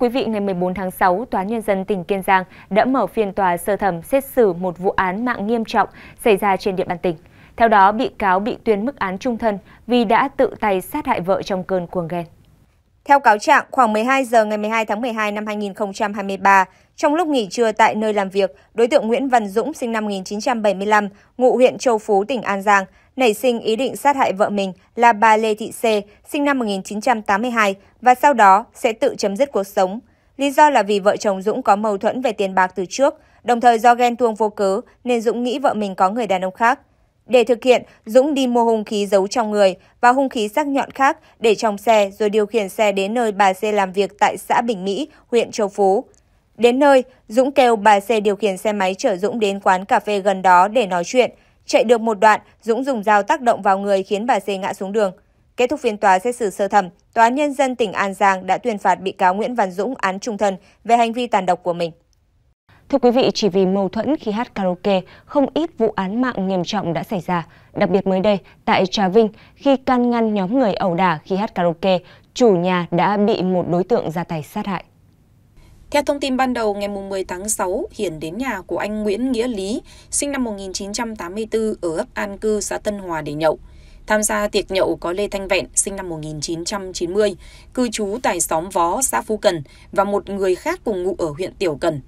quý vị, ngày 14 tháng 6, Tòa án Nhân dân tỉnh Kiên Giang đã mở phiên tòa sơ thẩm xét xử một vụ án mạng nghiêm trọng xảy ra trên địa bàn tỉnh. Theo đó, bị cáo bị tuyên mức án trung thân vì đã tự tay sát hại vợ trong cơn cuồng ghen. Theo cáo trạng, khoảng 12 giờ ngày 12 tháng 12 năm 2023, trong lúc nghỉ trưa tại nơi làm việc, đối tượng Nguyễn Văn Dũng sinh năm 1975, ngụ huyện Châu Phú, tỉnh An Giang, nảy sinh ý định sát hại vợ mình là bà Lê Thị C, sinh năm 1982 và sau đó sẽ tự chấm dứt cuộc sống. Lý do là vì vợ chồng Dũng có mâu thuẫn về tiền bạc từ trước, đồng thời do ghen tuông vô cớ nên Dũng nghĩ vợ mình có người đàn ông khác. Để thực hiện, Dũng đi mua hung khí giấu trong người và hung khí sắc nhọn khác để trong xe rồi điều khiển xe đến nơi bà C làm việc tại xã Bình Mỹ, huyện Châu Phú. Đến nơi, Dũng kêu bà C điều khiển xe máy chở Dũng đến quán cà phê gần đó để nói chuyện – Chạy được một đoạn, Dũng dùng dao tác động vào người khiến bà C ngã xuống đường. Kết thúc phiên tòa xét xử sơ thẩm, Tòa Nhân dân tỉnh An Giang đã tuyên phạt bị cáo Nguyễn Văn Dũng án trung thân về hành vi tàn độc của mình. Thưa quý vị, chỉ vì mâu thuẫn khi hát karaoke, không ít vụ án mạng nghiêm trọng đã xảy ra. Đặc biệt mới đây, tại Trà Vinh, khi can ngăn nhóm người ẩu đả khi hát karaoke, chủ nhà đã bị một đối tượng ra tay sát hại. Theo thông tin ban đầu ngày 10 tháng 6, Hiển đến nhà của anh Nguyễn Nghĩa Lý, sinh năm 1984 ở ấp An Cư, xã Tân Hòa để nhậu. Tham gia tiệc nhậu có Lê Thanh Vẹn, sinh năm 1990, cư trú tại xóm Vó, xã Phú Cần và một người khác cùng ngụ ở huyện Tiểu Cần.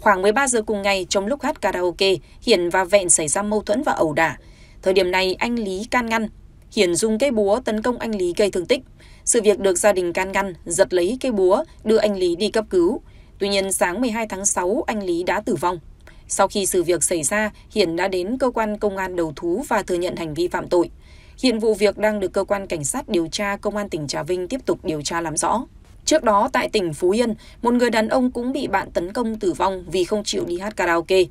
Khoảng 13 giờ cùng ngày, trong lúc hát karaoke, Hiển và Vẹn xảy ra mâu thuẫn và ẩu đả. Thời điểm này, anh Lý can ngăn. Hiển dùng cây búa tấn công anh Lý gây thương tích. Sự việc được gia đình can ngăn, giật lấy cây búa, đưa anh Lý đi cấp cứu. Tuy nhiên sáng 12 tháng 6 anh Lý đã tử vong. Sau khi sự việc xảy ra, Hiển đã đến cơ quan công an đầu thú và thừa nhận hành vi phạm tội. Hiện vụ việc đang được cơ quan cảnh sát điều tra công an tỉnh Trà Vinh tiếp tục điều tra làm rõ. Trước đó tại tỉnh Phú Yên, một người đàn ông cũng bị bạn tấn công tử vong vì không chịu đi hát karaoke.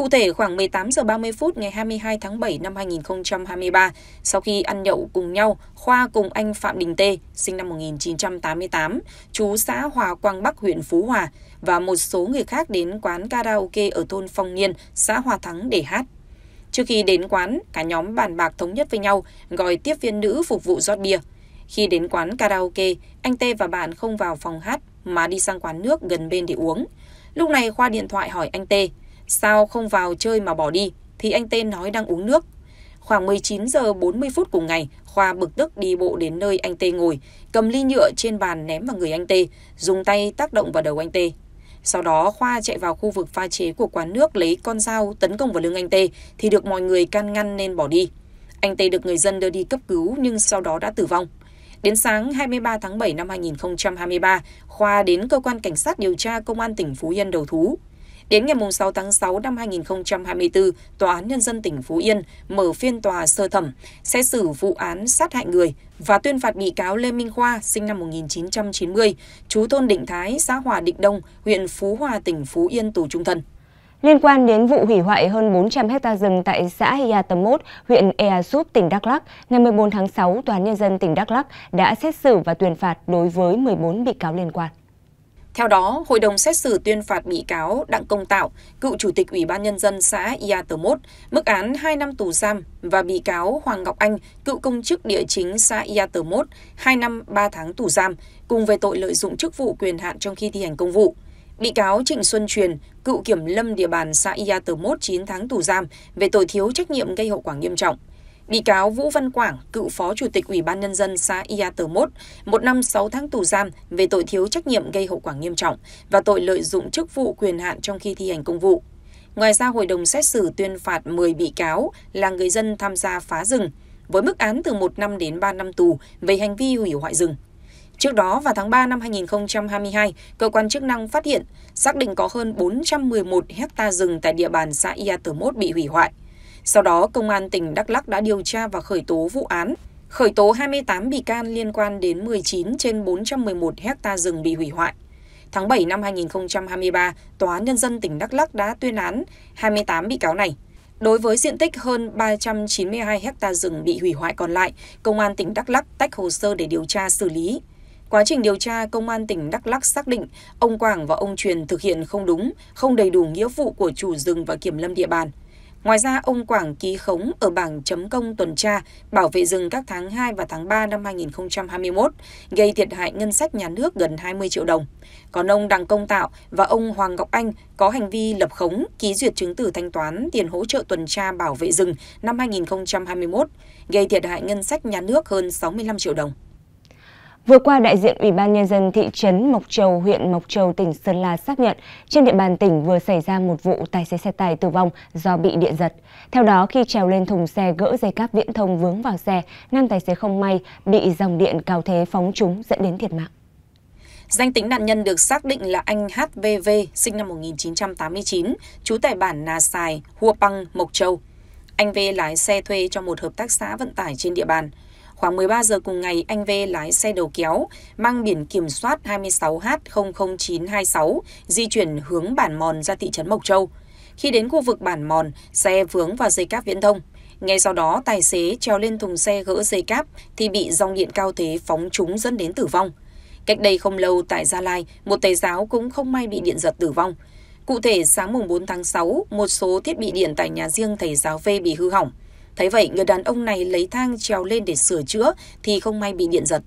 Cụ thể, khoảng 18 giờ 30 phút ngày 22 tháng 7 năm 2023, sau khi ăn nhậu cùng nhau, Khoa cùng anh Phạm Đình Tê, sinh năm 1988, chú xã Hòa Quang Bắc, huyện Phú Hòa, và một số người khác đến quán karaoke ở thôn Phong Niên, xã Hòa Thắng để hát. Trước khi đến quán, cả nhóm bàn bạc thống nhất với nhau, gọi tiếp viên nữ phục vụ rót bia. Khi đến quán karaoke, anh Tê và bạn không vào phòng hát mà đi sang quán nước gần bên để uống. Lúc này Khoa điện thoại hỏi anh Tê Sao không vào chơi mà bỏ đi? Thì anh tên nói đang uống nước. Khoảng 19 giờ 40 phút cùng ngày, Khoa bực tức đi bộ đến nơi anh Tê ngồi, cầm ly nhựa trên bàn ném vào người anh Tê, dùng tay tác động vào đầu anh Tê. Sau đó Khoa chạy vào khu vực pha chế của quán nước lấy con dao tấn công vào lưng anh Tê thì được mọi người can ngăn nên bỏ đi. Anh Tê được người dân đưa đi cấp cứu nhưng sau đó đã tử vong. Đến sáng 23 tháng 7 năm 2023, Khoa đến cơ quan cảnh sát điều tra công an tỉnh Phú Yên đầu thú. Đến ngày 6 tháng 6 năm 2024, Tòa án Nhân dân tỉnh Phú Yên mở phiên tòa sơ thẩm, xét xử vụ án sát hại người và tuyên phạt bị cáo Lê Minh Khoa, sinh năm 1990, chú thôn Định Thái, xã Hòa Định Đông, huyện Phú Hòa, tỉnh Phú Yên tù trung thân. Liên quan đến vụ hủy hoại hơn 400 hecta rừng tại xã Ia Tầm Mốt, huyện Ea Súp, tỉnh Đắk Lắc, ngày 14 tháng 6, Tòa án Nhân dân tỉnh Đắk Lắc đã xét xử và tuyên phạt đối với 14 bị cáo liên quan theo đó hội đồng xét xử tuyên phạt bị cáo đặng công tạo cựu chủ tịch ủy ban nhân dân xã ia tờ mốt mức án hai năm tù giam và bị cáo hoàng ngọc anh cựu công chức địa chính xã ia tờ mốt hai năm ba tháng tù giam cùng về tội lợi dụng chức vụ quyền hạn trong khi thi hành công vụ Bị cáo Trịnh Xuân Truyền, cựu kiểm lâm địa bàn xã Ia Tờ Mốt chín tháng tù giam về tội thiếu trách nhiệm gây hậu quả nghiêm trọng. Bị cáo Vũ Văn Quảng, cựu phó chủ tịch Ủy ban nhân dân xã Ia Tờ Mốt, một năm sáu tháng tù giam về tội thiếu trách nhiệm gây hậu quả nghiêm trọng và tội lợi dụng chức vụ quyền hạn trong khi thi hành công vụ. Ngoài ra, hội đồng xét xử tuyên phạt 10 bị cáo là người dân tham gia phá rừng với mức án từ một năm đến ba năm tù về hành vi hủy hoại rừng. Trước đó vào tháng 3 năm 2022, cơ quan chức năng phát hiện xác định có hơn 411 hecta rừng tại địa bàn xã Ia Tờ Mốt bị hủy hoại. Sau đó, Công an tỉnh Đắk Lắc đã điều tra và khởi tố vụ án, khởi tố 28 bị can liên quan đến 19 trên 411 hecta rừng bị hủy hoại. Tháng 7 năm 2023, Tòa Nhân dân tỉnh Đắk Lắc đã tuyên án 28 bị cáo này. Đối với diện tích hơn 392 hecta rừng bị hủy hoại còn lại, Công an tỉnh Đắk Lắc tách hồ sơ để điều tra xử lý. Quá trình điều tra, Công an tỉnh Đắk Lắc xác định ông Quảng và ông Truyền thực hiện không đúng, không đầy đủ nghĩa vụ của chủ rừng và kiểm lâm địa bàn. Ngoài ra, ông Quảng ký khống ở bảng chấm công tuần tra bảo vệ rừng các tháng hai và tháng ba năm 2021, gây thiệt hại ngân sách nhà nước gần 20 triệu đồng. Còn ông Đặng Công Tạo và ông Hoàng Ngọc Anh có hành vi lập khống, ký duyệt chứng từ thanh toán tiền hỗ trợ tuần tra bảo vệ rừng năm 2021, gây thiệt hại ngân sách nhà nước hơn 65 triệu đồng. Vừa qua, đại diện Ủy ban Nhân dân thị trấn Mộc Châu, huyện Mộc Châu, tỉnh Sơn La xác nhận trên địa bàn tỉnh vừa xảy ra một vụ tài xế xe tải tử vong do bị điện giật. Theo đó, khi trèo lên thùng xe gỡ dây cáp viễn thông vướng vào xe, nam tài xế không may bị dòng điện cao thế phóng trúng dẫn đến thiệt mạng. Danh tính nạn nhân được xác định là anh HVV, sinh năm 1989, trú tại bản Nà Sài, Hua Păng, Mộc Châu. Anh V lái xe thuê cho một hợp tác xã vận tải trên địa bàn. Khoảng 13 giờ cùng ngày, anh V lái xe đầu kéo, mang biển kiểm soát 26H00926, di chuyển hướng Bản Mòn ra thị trấn Mộc Châu. Khi đến khu vực Bản Mòn, xe vướng vào dây cáp viễn thông. Ngay sau đó, tài xế treo lên thùng xe gỡ dây cáp thì bị dòng điện cao thế phóng trúng dẫn đến tử vong. Cách đây không lâu tại Gia Lai, một thầy giáo cũng không may bị điện giật tử vong. Cụ thể, sáng mùng 4 tháng 6, một số thiết bị điện tại nhà riêng thầy giáo V bị hư hỏng. Thấy vậy, người đàn ông này lấy thang trèo lên để sửa chữa thì không may bị điện giật.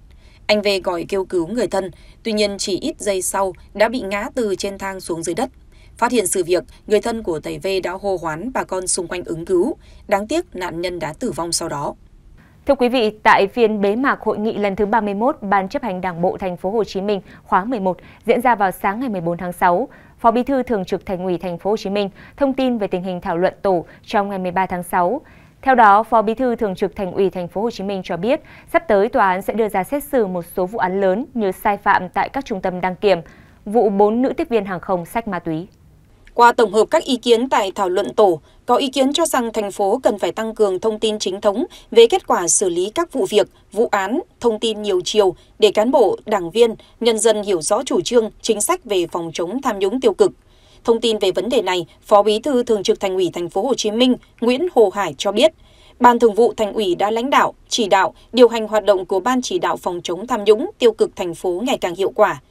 Anh V gọi kêu cứu người thân, tuy nhiên chỉ ít giây sau đã bị ngã từ trên thang xuống dưới đất. Phát hiện sự việc, người thân của thầy V đã hô hoán bà con xung quanh ứng cứu. Đáng tiếc, nạn nhân đã tử vong sau đó. Thưa quý vị, tại phiên bế mạc hội nghị lần thứ 31 Ban chấp hành Đảng bộ thành phố Hồ Chí Minh khóa 11 diễn ra vào sáng ngày 14 tháng 6, Phó Bí thư Thường trực Thành ủy thành phố Hồ Chí Minh thông tin về tình hình thảo luận tổ trong ngày 13 tháng 6. Theo đó, Phó Bí thư Thường trực Thành ủy Thành phố Hồ Chí Minh cho biết, sắp tới tòa án sẽ đưa ra xét xử một số vụ án lớn như sai phạm tại các trung tâm đăng kiểm, vụ 4 nữ tiếp viên hàng không sách ma túy. Qua tổng hợp các ý kiến tại thảo luận tổ, có ý kiến cho rằng thành phố cần phải tăng cường thông tin chính thống về kết quả xử lý các vụ việc, vụ án, thông tin nhiều chiều để cán bộ, đảng viên, nhân dân hiểu rõ chủ trương, chính sách về phòng chống tham nhũng tiêu cực. Thông tin về vấn đề này, Phó Bí thư Thường trực Thành ủy Thành phố Hồ Chí Minh Nguyễn Hồ Hải cho biết, Ban Thường vụ Thành ủy đã lãnh đạo, chỉ đạo, điều hành hoạt động của Ban chỉ đạo phòng chống tham nhũng tiêu cực thành phố ngày càng hiệu quả.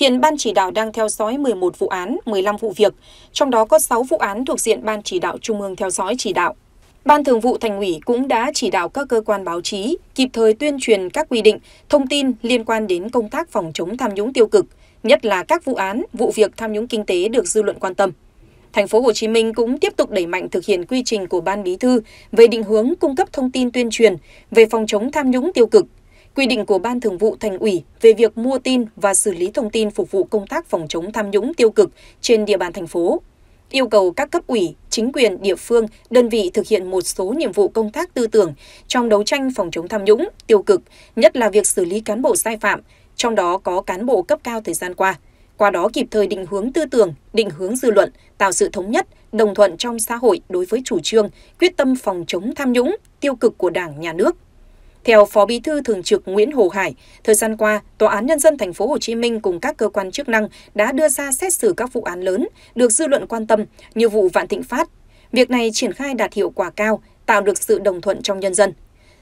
Hiện Ban chỉ đạo đang theo dõi 11 vụ án, 15 vụ việc, trong đó có 6 vụ án thuộc diện Ban chỉ đạo Trung ương theo dõi chỉ đạo. Ban Thường vụ Thành ủy cũng đã chỉ đạo các cơ quan báo chí kịp thời tuyên truyền các quy định, thông tin liên quan đến công tác phòng chống tham nhũng tiêu cực, nhất là các vụ án, vụ việc tham nhũng kinh tế được dư luận quan tâm. Thành phố Hồ Chí Minh cũng tiếp tục đẩy mạnh thực hiện quy trình của Ban Bí thư về định hướng cung cấp thông tin tuyên truyền về phòng chống tham nhũng tiêu cực, quy định của Ban Thường vụ Thành ủy về việc mua tin và xử lý thông tin phục vụ công tác phòng chống tham nhũng tiêu cực trên địa bàn thành phố. Yêu cầu các cấp ủy, chính quyền địa phương, đơn vị thực hiện một số nhiệm vụ công tác tư tưởng trong đấu tranh phòng chống tham nhũng, tiêu cực, nhất là việc xử lý cán bộ sai phạm, trong đó có cán bộ cấp cao thời gian qua, qua đó kịp thời định hướng tư tưởng, định hướng dư luận, tạo sự thống nhất, đồng thuận trong xã hội đối với chủ trương, quyết tâm phòng chống tham nhũng, tiêu cực của Đảng, nhà nước. Theo Phó Bí thư Thường trực Nguyễn Hồ Hải, thời gian qua, Tòa án Nhân dân tp hcm cùng các cơ quan chức năng đã đưa ra xét xử các vụ án lớn được dư luận quan tâm như vụ Vạn Thịnh Phát. Việc này triển khai đạt hiệu quả cao, tạo được sự đồng thuận trong nhân dân.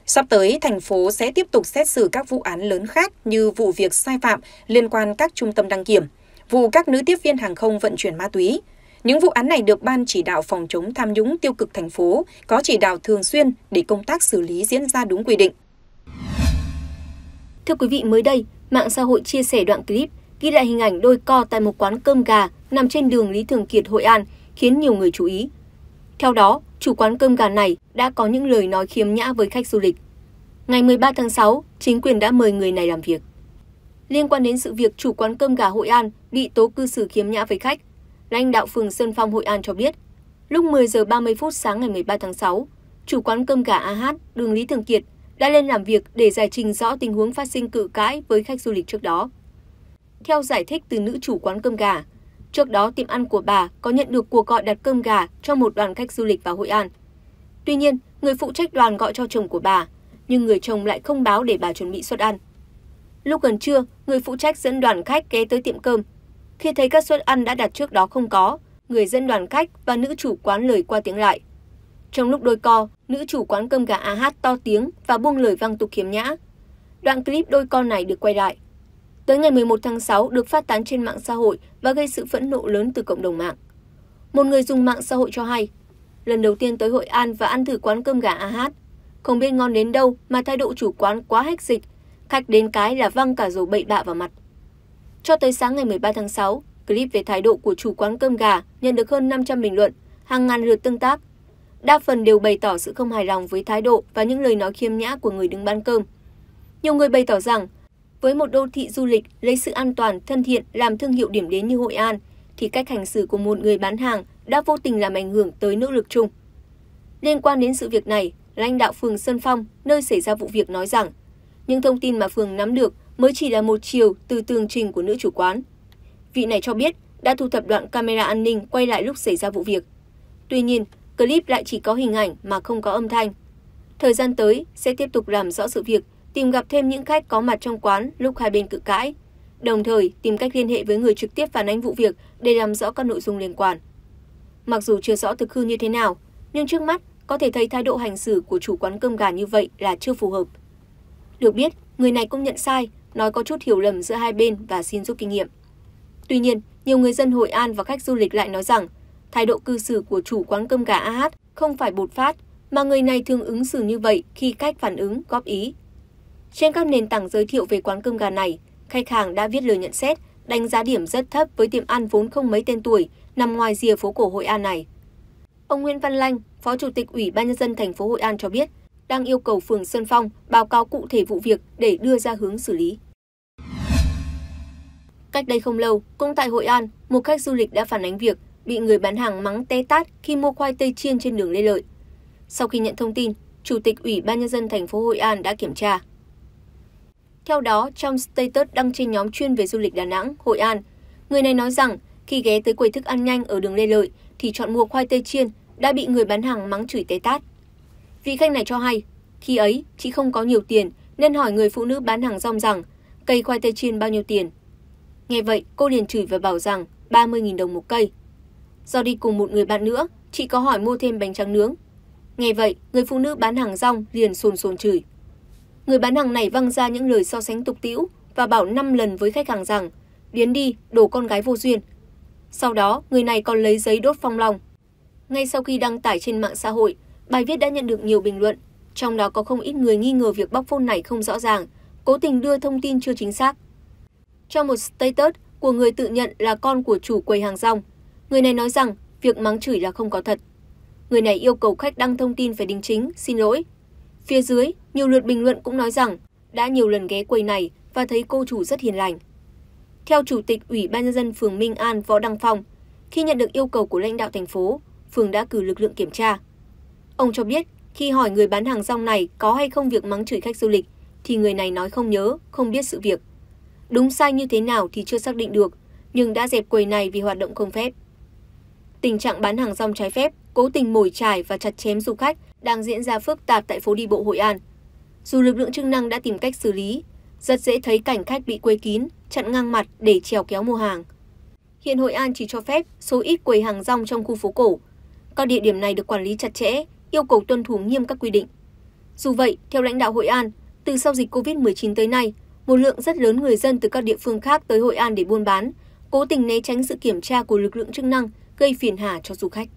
Sắp tới, thành phố sẽ tiếp tục xét xử các vụ án lớn khác như vụ việc sai phạm liên quan các trung tâm đăng kiểm, vụ các nữ tiếp viên hàng không vận chuyển ma túy. Những vụ án này được Ban chỉ đạo phòng chống tham nhũng tiêu cực thành phố có chỉ đạo thường xuyên để công tác xử lý diễn ra đúng quy định. Thưa quý vị, mới đây, mạng xã hội chia sẻ đoạn clip ghi lại hình ảnh đôi co tại một quán cơm gà nằm trên đường Lý Thường Kiệt, Hội An, khiến nhiều người chú ý. Theo đó, chủ quán cơm gà này đã có những lời nói khiếm nhã với khách du lịch. Ngày 13 tháng 6, chính quyền đã mời người này làm việc. Liên quan đến sự việc chủ quán cơm gà Hội An bị tố cư xử khiếm nhã với khách, lãnh đạo phường Sơn Phong Hội An cho biết, lúc 10 giờ 30 phút sáng ngày 13 tháng 6, chủ quán cơm gà AH đường Lý Thường Kiệt đã lên làm việc để giải trình rõ tình huống phát sinh cự cãi với khách du lịch trước đó. Theo giải thích từ nữ chủ quán cơm gà, Trước đó, tiệm ăn của bà có nhận được cuộc gọi đặt cơm gà cho một đoàn khách du lịch vào Hội An. Tuy nhiên, người phụ trách đoàn gọi cho chồng của bà, nhưng người chồng lại không báo để bà chuẩn bị suất ăn. Lúc gần trưa, người phụ trách dẫn đoàn khách ghé tới tiệm cơm. Khi thấy các suất ăn đã đặt trước đó không có, người dân đoàn khách và nữ chủ quán lời qua tiếng lại. Trong lúc đôi co, nữ chủ quán cơm gà AH to tiếng và buông lời văng tục khiếm nhã. Đoạn clip đôi co này được quay lại tới ngày 11 tháng 6 được phát tán trên mạng xã hội và gây sự phẫn nộ lớn từ cộng đồng mạng. Một người dùng mạng xã hội cho hay, lần đầu tiên tới Hội An và ăn thử quán cơm gà AH, không biết ngon đến đâu mà thái độ chủ quán quá hách dịch, khách đến cái là văng cả dầu bậy bạ vào mặt. Cho tới sáng ngày 13 tháng 6, clip về thái độ của chủ quán cơm gà nhận được hơn 500 bình luận, hàng ngàn lượt tương tác. Đa phần đều bày tỏ sự không hài lòng với thái độ và những lời nói khiêm nhã của người đứng bán cơm. Nhiều người bày tỏ rằng với một đô thị du lịch lấy sự an toàn thân thiện làm thương hiệu điểm đến như hội an thì cách hành xử của một người bán hàng đã vô tình làm ảnh hưởng tới nỗ lực chung liên quan đến sự việc này lãnh đạo phường Sơn Phong nơi xảy ra vụ việc nói rằng những thông tin mà phường nắm được mới chỉ là một chiều từ tường trình của nữ chủ quán vị này cho biết đã thu thập đoạn camera an ninh quay lại lúc xảy ra vụ việc tuy nhiên clip lại chỉ có hình ảnh mà không có âm thanh thời gian tới sẽ tiếp tục làm rõ sự việc tìm gặp thêm những khách có mặt trong quán lúc hai bên cự cãi, đồng thời tìm cách liên hệ với người trực tiếp phản ánh vụ việc để làm rõ các nội dung liên quan. Mặc dù chưa rõ thực hư như thế nào, nhưng trước mắt có thể thấy thái độ hành xử của chủ quán cơm gà như vậy là chưa phù hợp. Được biết, người này cũng nhận sai, nói có chút hiểu lầm giữa hai bên và xin rút kinh nghiệm. Tuy nhiên, nhiều người dân Hội An và khách du lịch lại nói rằng, thái độ cư xử của chủ quán cơm gà AH không phải bột phát, mà người này thường ứng xử như vậy khi khách phản ứng, góp ý, trên các nền tảng giới thiệu về quán cơm gà này, khách hàng đã viết lời nhận xét, đánh giá điểm rất thấp với tiệm ăn vốn không mấy tên tuổi, nằm ngoài rìa phố cổ Hội An này. Ông Nguyễn Văn Lanh, Phó Chủ tịch Ủy ban nhân dân thành phố Hội An cho biết, đang yêu cầu phường Sơn Phong báo cáo cụ thể vụ việc để đưa ra hướng xử lý. Cách đây không lâu, cũng tại Hội An, một khách du lịch đã phản ánh việc bị người bán hàng mắng té tát khi mua khoai tây chiên trên đường Lê Lợi. Sau khi nhận thông tin, Chủ tịch Ủy ban nhân dân thành phố Hội An đã kiểm tra. Theo đó, trong status đăng trên nhóm chuyên về du lịch Đà Nẵng, Hội An, người này nói rằng khi ghé tới quầy thức ăn nhanh ở đường Lê Lợi thì chọn mua khoai tây chiên đã bị người bán hàng mắng chửi té tát. Vị khách này cho hay, khi ấy chị không có nhiều tiền nên hỏi người phụ nữ bán hàng rong rằng cây khoai tây chiên bao nhiêu tiền. Nghe vậy, cô liền chửi và bảo rằng 30.000 đồng một cây. Do đi cùng một người bạn nữa, chị có hỏi mua thêm bánh tráng nướng. Nghe vậy, người phụ nữ bán hàng rong liền sồn sồn chửi người bán hàng này văng ra những lời so sánh tục tĩu và bảo năm lần với khách hàng rằng biến đi, đổ con gái vô duyên. Sau đó, người này còn lấy giấy đốt phong long. Ngay sau khi đăng tải trên mạng xã hội, bài viết đã nhận được nhiều bình luận, trong đó có không ít người nghi ngờ việc bóc phôn này không rõ ràng, cố tình đưa thông tin chưa chính xác. Trong một status của người tự nhận là con của chủ quầy hàng rong, người này nói rằng việc mắng chửi là không có thật. Người này yêu cầu khách đăng thông tin phải đính chính, xin lỗi, Phía dưới, nhiều lượt bình luận cũng nói rằng đã nhiều lần ghé quầy này và thấy cô chủ rất hiền lành. Theo Chủ tịch Ủy ban Nhân dân phường Minh An Võ Đăng Phong, khi nhận được yêu cầu của lãnh đạo thành phố, phường đã cử lực lượng kiểm tra. Ông cho biết, khi hỏi người bán hàng rong này có hay không việc mắng chửi khách du lịch, thì người này nói không nhớ, không biết sự việc. Đúng sai như thế nào thì chưa xác định được, nhưng đã dẹp quầy này vì hoạt động không phép tình trạng bán hàng rong trái phép, cố tình mồi trải và chặt chém du khách đang diễn ra phức tạp tại phố đi bộ Hội An. Dù lực lượng chức năng đã tìm cách xử lý, rất dễ thấy cảnh khách bị quây kín, chặn ngang mặt để trèo kéo mua hàng. Hiện Hội An chỉ cho phép số ít quầy hàng rong trong khu phố cổ. Các địa điểm này được quản lý chặt chẽ, yêu cầu tuân thủ nghiêm các quy định. Dù vậy, theo lãnh đạo Hội An, từ sau dịch Covid-19 tới nay, một lượng rất lớn người dân từ các địa phương khác tới Hội An để buôn bán, cố tình né tránh sự kiểm tra của lực lượng chức năng gây phiền hà cho du khách.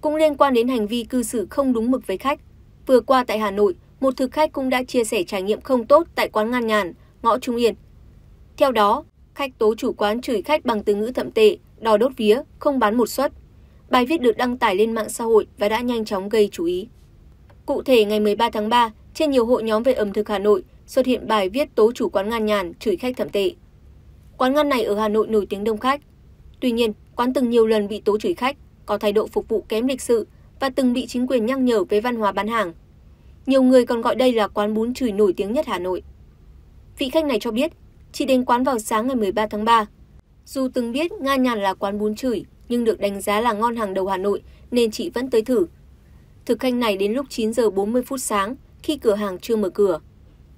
Cũng liên quan đến hành vi cư xử không đúng mực với khách, vừa qua tại Hà Nội, một thực khách cũng đã chia sẻ trải nghiệm không tốt tại quán Ngan Nhàn, ngõ Trung Yên. Theo đó, khách tố chủ quán chửi khách bằng từ ngữ thậm tệ, đòi đốt vía, không bán một suất. Bài viết được đăng tải lên mạng xã hội và đã nhanh chóng gây chú ý. Cụ thể ngày 13 tháng 3, trên nhiều hội nhóm về ẩm thực Hà Nội xuất hiện bài viết tố chủ quán Ngan Nhàn chửi khách thậm tệ. Quán ngan này ở Hà Nội nổi tiếng đông khách, Tuy nhiên, quán từng nhiều lần bị tố chửi khách, có thái độ phục vụ kém lịch sự và từng bị chính quyền nhắc nhở về văn hóa bán hàng. Nhiều người còn gọi đây là quán bún chửi nổi tiếng nhất Hà Nội. Vị khách này cho biết, chỉ đến quán vào sáng ngày 13 tháng 3. Dù từng biết Nga Nhàn là quán bún chửi, nhưng được đánh giá là ngon hàng đầu Hà Nội nên chị vẫn tới thử. Thực khách này đến lúc 9 giờ 40 phút sáng khi cửa hàng chưa mở cửa.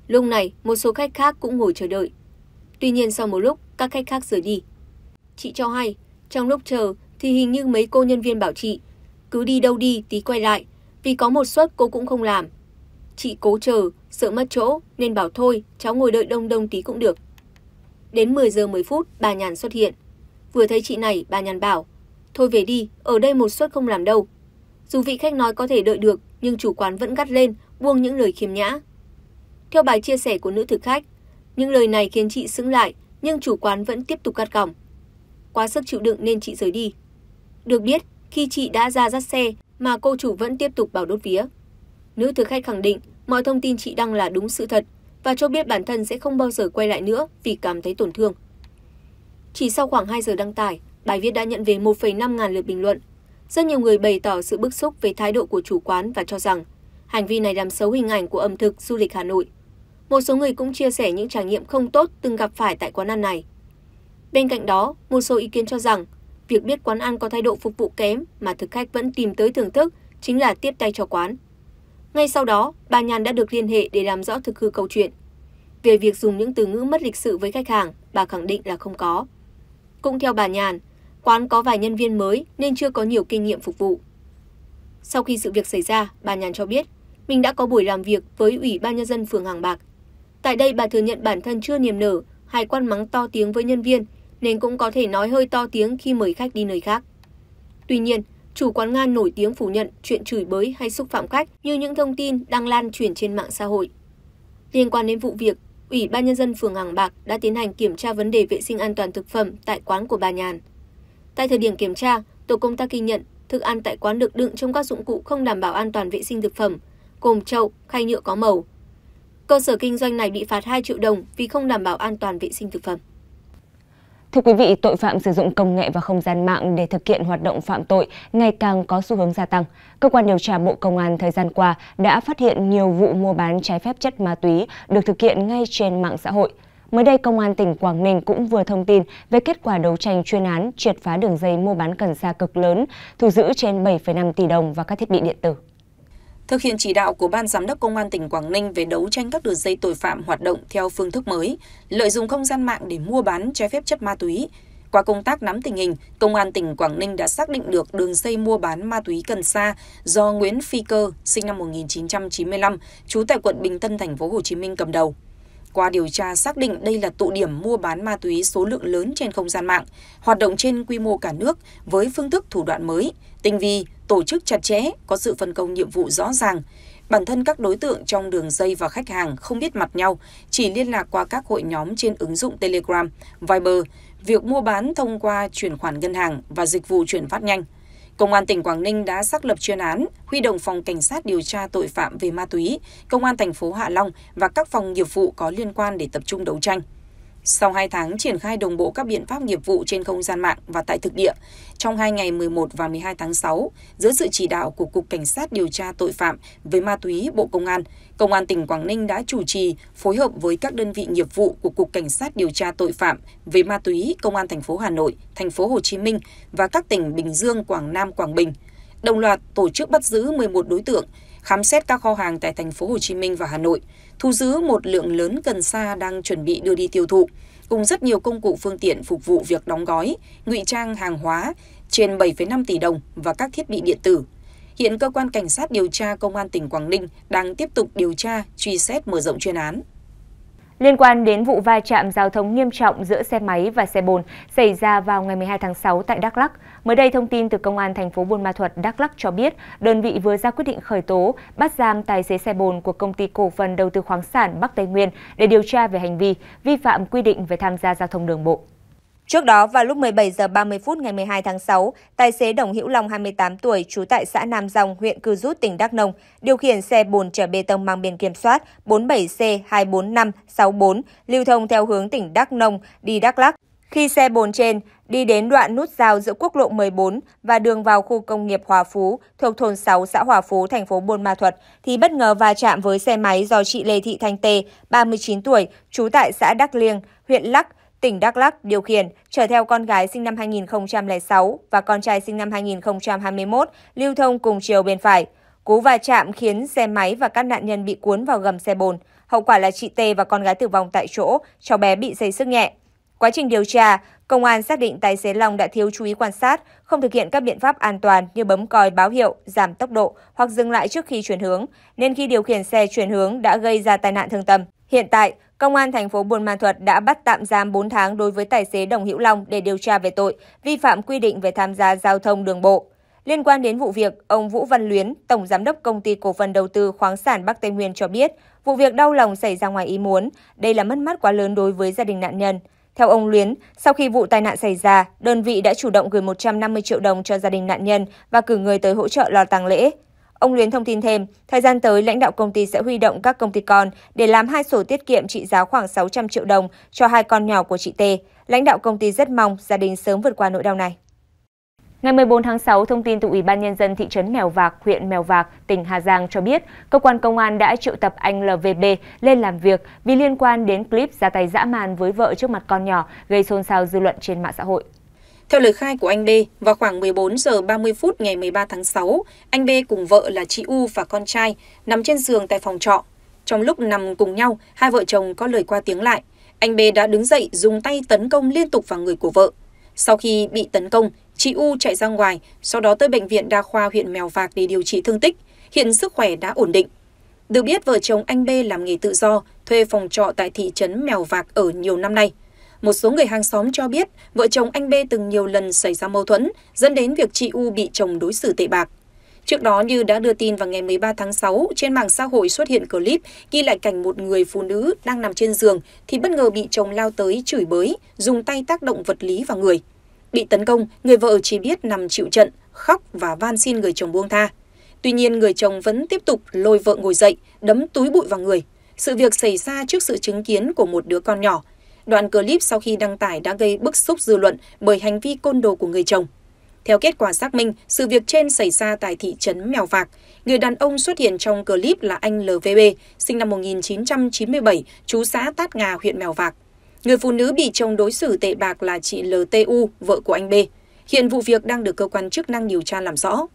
Lúc này, một số khách khác cũng ngồi chờ đợi. Tuy nhiên sau một lúc, các khách khác rời đi. Chị cho hay, trong lúc chờ thì hình như mấy cô nhân viên bảo chị, cứ đi đâu đi tí quay lại, vì có một suất cô cũng không làm. Chị cố chờ, sợ mất chỗ nên bảo thôi, cháu ngồi đợi đông đông tí cũng được. Đến 10 giờ 10 phút, bà Nhàn xuất hiện. Vừa thấy chị này, bà Nhàn bảo, thôi về đi, ở đây một suất không làm đâu. Dù vị khách nói có thể đợi được, nhưng chủ quán vẫn gắt lên, buông những lời khiêm nhã. Theo bài chia sẻ của nữ thực khách, những lời này khiến chị sững lại, nhưng chủ quán vẫn tiếp tục gắt gỏng quá sức chịu đựng nên chị rời đi. Được biết, khi chị đã ra dắt xe mà cô chủ vẫn tiếp tục bảo đốt vía. Nữ thực khách khẳng định mọi thông tin chị đăng là đúng sự thật và cho biết bản thân sẽ không bao giờ quay lại nữa vì cảm thấy tổn thương. Chỉ sau khoảng 2 giờ đăng tải, bài viết đã nhận về 1,5 ngàn lượt bình luận. Rất nhiều người bày tỏ sự bức xúc về thái độ của chủ quán và cho rằng hành vi này làm xấu hình ảnh của ẩm thực du lịch Hà Nội. Một số người cũng chia sẻ những trải nghiệm không tốt từng gặp phải tại quán ăn này bên cạnh đó một số ý kiến cho rằng việc biết quán ăn có thái độ phục vụ kém mà thực khách vẫn tìm tới thưởng thức chính là tiếp tay cho quán ngay sau đó bà nhàn đã được liên hệ để làm rõ thực hư câu chuyện về việc dùng những từ ngữ mất lịch sự với khách hàng bà khẳng định là không có cũng theo bà nhàn quán có vài nhân viên mới nên chưa có nhiều kinh nghiệm phục vụ sau khi sự việc xảy ra bà nhàn cho biết mình đã có buổi làm việc với ủy ban nhân dân phường hàng bạc tại đây bà thừa nhận bản thân chưa niềm nở hay quan mắng to tiếng với nhân viên nên cũng có thể nói hơi to tiếng khi mời khách đi nơi khác. Tuy nhiên, chủ quán Nga nổi tiếng phủ nhận chuyện chửi bới hay xúc phạm khách như những thông tin đang lan truyền trên mạng xã hội. Liên quan đến vụ việc, Ủy ban Nhân dân phường Hàng Bạc đã tiến hành kiểm tra vấn đề vệ sinh an toàn thực phẩm tại quán của bà Nhàn. Tại thời điểm kiểm tra, tổ công tác ghi nhận thức ăn tại quán được đựng trong các dụng cụ không đảm bảo an toàn vệ sinh thực phẩm, gồm chậu, khay nhựa có màu. Cơ sở kinh doanh này bị phạt 2 triệu đồng vì không đảm bảo an toàn vệ sinh thực phẩm. Thưa quý vị, tội phạm sử dụng công nghệ và không gian mạng để thực hiện hoạt động phạm tội ngày càng có xu hướng gia tăng. Cơ quan điều tra Bộ Công an thời gian qua đã phát hiện nhiều vụ mua bán trái phép chất ma túy được thực hiện ngay trên mạng xã hội. Mới đây, Công an tỉnh Quảng Ninh cũng vừa thông tin về kết quả đấu tranh chuyên án triệt phá đường dây mua bán cần sa cực lớn, thu giữ trên 7,5 tỷ đồng và các thiết bị điện tử. Thực hiện chỉ đạo của Ban Giám đốc Công an tỉnh Quảng Ninh về đấu tranh các đường dây tội phạm hoạt động theo phương thức mới, lợi dụng không gian mạng để mua bán trái phép chất ma túy. Qua công tác nắm tình hình, Công an tỉnh Quảng Ninh đã xác định được đường dây mua bán ma túy cần sa do Nguyễn Phi Cơ, sinh năm 1995, trú tại quận Bình Tân, thành phố Hồ Chí Minh cầm đầu. Qua điều tra xác định đây là tụ điểm mua bán ma túy số lượng lớn trên không gian mạng, hoạt động trên quy mô cả nước với phương thức thủ đoạn mới, tinh vi, tổ chức chặt chẽ, có sự phân công nhiệm vụ rõ ràng. Bản thân các đối tượng trong đường dây và khách hàng không biết mặt nhau, chỉ liên lạc qua các hội nhóm trên ứng dụng Telegram, Viber, việc mua bán thông qua chuyển khoản ngân hàng và dịch vụ chuyển phát nhanh. Công an tỉnh Quảng Ninh đã xác lập chuyên án, huy động phòng cảnh sát điều tra tội phạm về ma túy, công an thành phố Hạ Long và các phòng nghiệp vụ có liên quan để tập trung đấu tranh. Sau hai tháng triển khai đồng bộ các biện pháp nghiệp vụ trên không gian mạng và tại thực địa, trong hai ngày 11 và 12 tháng 6, dưới sự chỉ đạo của Cục Cảnh sát điều tra tội phạm về ma túy Bộ Công an, Công an tỉnh Quảng Ninh đã chủ trì phối hợp với các đơn vị nghiệp vụ của Cục Cảnh sát điều tra tội phạm về ma túy Công an thành phố Hà Nội, thành phố Hồ Chí Minh và các tỉnh Bình Dương, Quảng Nam, Quảng Bình, đồng loạt tổ chức bắt giữ 11 đối tượng, khám xét các kho hàng tại thành phố Hồ Chí Minh và Hà Nội thu giữ một lượng lớn cần sa đang chuẩn bị đưa đi tiêu thụ cùng rất nhiều công cụ phương tiện phục vụ việc đóng gói, ngụy trang hàng hóa trên 7,5 tỷ đồng và các thiết bị điện tử. Hiện cơ quan cảnh sát điều tra công an tỉnh Quảng Ninh đang tiếp tục điều tra, truy xét mở rộng chuyên án. Liên quan đến vụ va chạm giao thông nghiêm trọng giữa xe máy và xe bồn xảy ra vào ngày 12 tháng 6 tại Đắk Lắk, mới đây thông tin từ Công an thành phố Buôn Ma Thuật Đắk Lắk cho biết, đơn vị vừa ra quyết định khởi tố, bắt giam tài xế xe bồn của công ty cổ phần đầu tư khoáng sản Bắc Tây Nguyên để điều tra về hành vi vi phạm quy định về tham gia giao thông đường bộ. Trước đó vào lúc 17 giờ 30 phút ngày 12 tháng 6, tài xế Đồng Hữu Long 28 tuổi trú tại xã Nam Dòng, huyện Cư Rút, tỉnh Đắk Nông, điều khiển xe bồn chở bê tông mang biển kiểm soát 47C24564 lưu thông theo hướng tỉnh Đắk Nông đi Đắk Lắc. Khi xe bồn trên đi đến đoạn nút giao giữa quốc lộ 14 và đường vào khu công nghiệp Hòa Phú thuộc thôn 6 xã Hòa Phú, thành phố Buôn Ma Thuật thì bất ngờ va chạm với xe máy do chị Lê Thị Thanh Tê, 39 tuổi, trú tại xã Đắk Liêng, huyện Lắc tỉnh Đắk Lắc điều khiển, chở theo con gái sinh năm 2006 và con trai sinh năm 2021 lưu thông cùng chiều bên phải. Cú va chạm khiến xe máy và các nạn nhân bị cuốn vào gầm xe bồn. Hậu quả là chị T và con gái tử vong tại chỗ, cháu bé bị xây sức nhẹ. Quá trình điều tra, công an xác định tài xế Long đã thiếu chú ý quan sát, không thực hiện các biện pháp an toàn như bấm còi báo hiệu, giảm tốc độ hoặc dừng lại trước khi chuyển hướng, nên khi điều khiển xe chuyển hướng đã gây ra tai nạn thương tâm. Hiện tại, Công an thành phố Buôn Ma Thuật đã bắt tạm giam 4 tháng đối với tài xế Đồng Hữu Long để điều tra về tội vi phạm quy định về tham gia giao thông đường bộ. Liên quan đến vụ việc, ông Vũ Văn Luyến, Tổng Giám đốc Công ty Cổ phần Đầu tư Khoáng sản Bắc Tây Nguyên cho biết, vụ việc đau lòng xảy ra ngoài ý muốn, đây là mất mát quá lớn đối với gia đình nạn nhân. Theo ông Luyến, sau khi vụ tai nạn xảy ra, đơn vị đã chủ động gửi 150 triệu đồng cho gia đình nạn nhân và cử người tới hỗ trợ lo tang lễ. Ông Luyến thông tin thêm, thời gian tới lãnh đạo công ty sẽ huy động các công ty con để làm hai sổ tiết kiệm trị giá khoảng 600 triệu đồng cho hai con nhỏ của chị T. Lãnh đạo công ty rất mong gia đình sớm vượt qua nỗi đau này. Ngày 14 tháng 6, thông tin từ Ủy ban Nhân dân thị trấn Mèo Vạc, huyện Mèo Vạc, tỉnh Hà Giang cho biết, cơ quan công an đã triệu tập anh LVB lên làm việc vì liên quan đến clip ra tay dã man với vợ trước mặt con nhỏ gây xôn xao dư luận trên mạng xã hội. Theo lời khai của anh B, vào khoảng 14 giờ 30 phút ngày 13 tháng 6, anh B cùng vợ là chị U và con trai nằm trên giường tại phòng trọ. Trong lúc nằm cùng nhau, hai vợ chồng có lời qua tiếng lại. Anh B đã đứng dậy dùng tay tấn công liên tục vào người của vợ. Sau khi bị tấn công, chị U chạy ra ngoài, sau đó tới bệnh viện đa khoa huyện Mèo Vạc để điều trị thương tích. Hiện sức khỏe đã ổn định. Được biết vợ chồng anh B làm nghề tự do, thuê phòng trọ tại thị trấn Mèo Vạc ở nhiều năm nay một số người hàng xóm cho biết vợ chồng anh b từng nhiều lần xảy ra mâu thuẫn dẫn đến việc chị u bị chồng đối xử tệ bạc Trước đó như đã đưa tin vào ngày 13 tháng 6, trên mạng xã hội xuất hiện clip ghi lại cảnh một người phụ nữ đang nằm trên giường thì bất ngờ bị chồng lao tới chửi bới, dùng tay tác động vật lý vào người. Bị tấn công, người vợ chỉ biết nằm chịu trận, khóc và van xin người chồng buông tha. Tuy nhiên người chồng vẫn tiếp tục lôi vợ ngồi dậy, đấm túi bụi vào người. Sự việc xảy ra trước sự chứng kiến của một đứa con nhỏ, đoạn clip sau khi đăng tải đã gây bức xúc dư luận bởi hành vi côn đồ của người chồng. Theo kết quả xác minh, sự việc trên xảy ra tại thị trấn Mèo Vạc. Người đàn ông xuất hiện trong clip là anh LVB, sinh năm 1997, chú xã Tát Ngà, huyện Mèo Vạc. Người phụ nữ bị chồng đối xử tệ bạc là chị LTU, vợ của anh B. Hiện vụ việc đang được cơ quan chức năng điều tra làm rõ.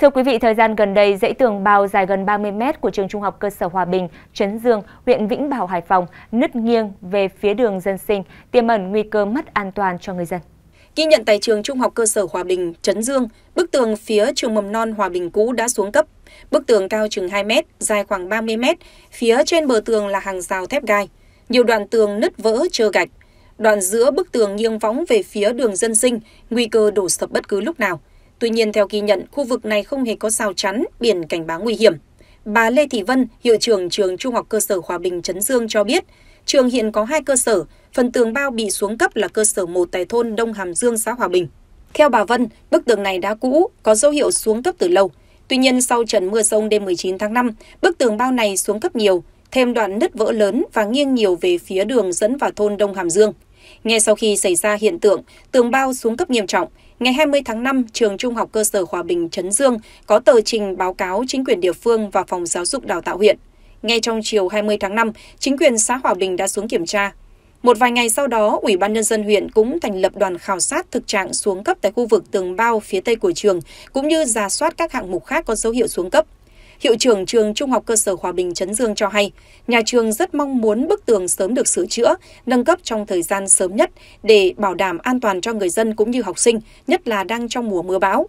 Thưa quý vị, thời gian gần đây, dãy tường bao dài gần 30 mét của trường trung học cơ sở Hòa Bình, Trấn Dương, huyện Vĩnh Bảo, Hải Phòng nứt nghiêng về phía đường dân sinh, tiềm ẩn nguy cơ mất an toàn cho người dân. Ghi nhận tại trường trung học cơ sở Hòa Bình, Trấn Dương, bức tường phía trường mầm non Hòa Bình cũ đã xuống cấp. Bức tường cao chừng 2 mét, dài khoảng 30 mét, phía trên bờ tường là hàng rào thép gai. Nhiều đoạn tường nứt vỡ, trơ gạch. Đoạn giữa bức tường nghiêng võng về phía đường dân sinh, nguy cơ đổ sập bất cứ lúc nào. Tuy nhiên theo ghi nhận, khu vực này không hề có rào chắn, biển cảnh báo nguy hiểm. Bà Lê Thị Vân, hiệu trưởng trường Trung học cơ sở Hòa Bình Trấn Dương cho biết, trường hiện có hai cơ sở, phần tường bao bị xuống cấp là cơ sở 1 tại thôn Đông Hàm Dương, xã Hòa Bình. Theo bà Vân, bức tường này đã cũ, có dấu hiệu xuống cấp từ lâu. Tuy nhiên sau trận mưa rông đêm 19 tháng 5, bức tường bao này xuống cấp nhiều, thêm đoạn nứt vỡ lớn và nghiêng nhiều về phía đường dẫn vào thôn Đông Hàm Dương. Ngay sau khi xảy ra hiện tượng tường bao xuống cấp nghiêm trọng, ngày 20 tháng 5, trường Trung học cơ sở Hòa Bình Trấn Dương có tờ trình báo cáo chính quyền địa phương và phòng giáo dục đào tạo huyện. Ngay trong chiều 20 tháng 5, chính quyền xã Hòa Bình đã xuống kiểm tra. Một vài ngày sau đó, Ủy ban Nhân dân huyện cũng thành lập đoàn khảo sát thực trạng xuống cấp tại khu vực tường bao phía tây của trường, cũng như giả soát các hạng mục khác có dấu hiệu xuống cấp hiệu trưởng trường Trung học cơ sở Hòa Bình Trấn Dương cho hay, nhà trường rất mong muốn bức tường sớm được sửa chữa, nâng cấp trong thời gian sớm nhất để bảo đảm an toàn cho người dân cũng như học sinh, nhất là đang trong mùa mưa bão.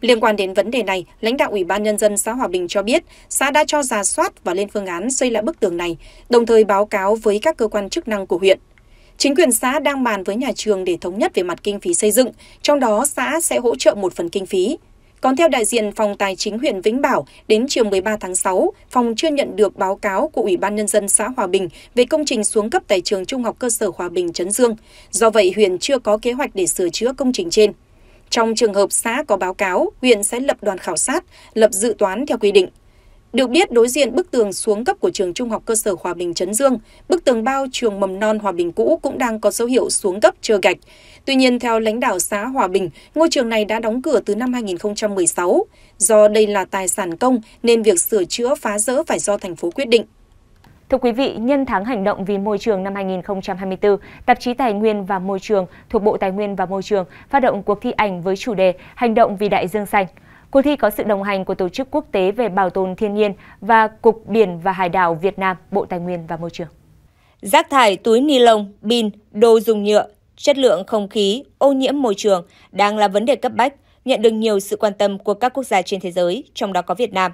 Liên quan đến vấn đề này, lãnh đạo Ủy ban Nhân dân xã Hòa Bình cho biết xã đã cho ra soát và lên phương án xây lại bức tường này, đồng thời báo cáo với các cơ quan chức năng của huyện. Chính quyền xã đang bàn với nhà trường để thống nhất về mặt kinh phí xây dựng, trong đó xã sẽ hỗ trợ một phần kinh phí. Còn theo đại diện phòng tài chính huyện Vĩnh Bảo, đến chiều 13 tháng 6, phòng chưa nhận được báo cáo của Ủy ban Nhân dân xã Hòa Bình về công trình xuống cấp tại trường Trung học cơ sở Hòa Bình Trấn Dương. Do vậy, huyện chưa có kế hoạch để sửa chữa công trình trên. Trong trường hợp xã có báo cáo, huyện sẽ lập đoàn khảo sát, lập dự toán theo quy định. Được biết, đối diện bức tường xuống cấp của trường trung học cơ sở Hòa Bình Trấn Dương, bức tường bao trường mầm non Hòa Bình cũ cũng đang có dấu hiệu xuống cấp trơ gạch. Tuy nhiên, theo lãnh đạo xã Hòa Bình, ngôi trường này đã đóng cửa từ năm 2016. Do đây là tài sản công nên việc sửa chữa phá rỡ phải do thành phố quyết định. Thưa quý vị, nhân tháng hành động vì môi trường năm 2024, tạp chí Tài nguyên và Môi trường thuộc Bộ Tài nguyên và Môi trường phát động cuộc thi ảnh với chủ đề Hành động vì đại dương xanh. Cuộc thi có sự đồng hành của Tổ chức Quốc tế về Bảo tồn Thiên nhiên và Cục Biển và Hải đảo Việt Nam, Bộ Tài nguyên và Môi trường. Rác thải, túi ni lông, pin, đồ dùng nhựa, chất lượng không khí, ô nhiễm môi trường đang là vấn đề cấp bách, nhận được nhiều sự quan tâm của các quốc gia trên thế giới, trong đó có Việt Nam.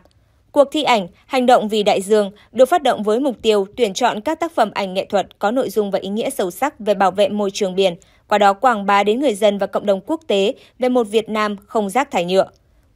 Cuộc thi ảnh Hành động vì đại dương được phát động với mục tiêu tuyển chọn các tác phẩm ảnh nghệ thuật có nội dung và ý nghĩa sâu sắc về bảo vệ môi trường biển, qua đó quảng bá đến người dân và cộng đồng quốc tế về một Việt Nam không rác thải nhựa.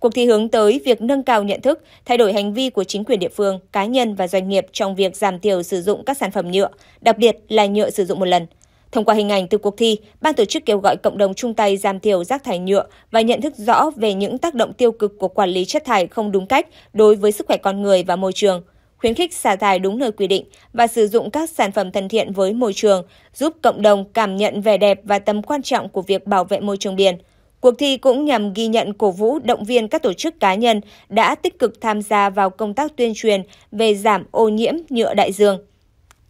Cuộc thi hướng tới việc nâng cao nhận thức, thay đổi hành vi của chính quyền địa phương, cá nhân và doanh nghiệp trong việc giảm thiểu sử dụng các sản phẩm nhựa, đặc biệt là nhựa sử dụng một lần. Thông qua hình ảnh từ cuộc thi, ban tổ chức kêu gọi cộng đồng chung tay giảm thiểu rác thải nhựa và nhận thức rõ về những tác động tiêu cực của quản lý chất thải không đúng cách đối với sức khỏe con người và môi trường khuyến khích xả thải đúng nơi quy định và sử dụng các sản phẩm thân thiện với môi trường, giúp cộng đồng cảm nhận vẻ đẹp và tầm quan trọng của việc bảo vệ môi trường biển. Cuộc thi cũng nhằm ghi nhận cổ vũ động viên các tổ chức cá nhân đã tích cực tham gia vào công tác tuyên truyền về giảm ô nhiễm nhựa đại dương.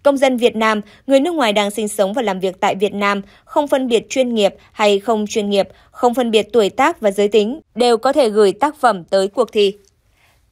Công dân Việt Nam, người nước ngoài đang sinh sống và làm việc tại Việt Nam, không phân biệt chuyên nghiệp hay không chuyên nghiệp, không phân biệt tuổi tác và giới tính, đều có thể gửi tác phẩm tới cuộc thi.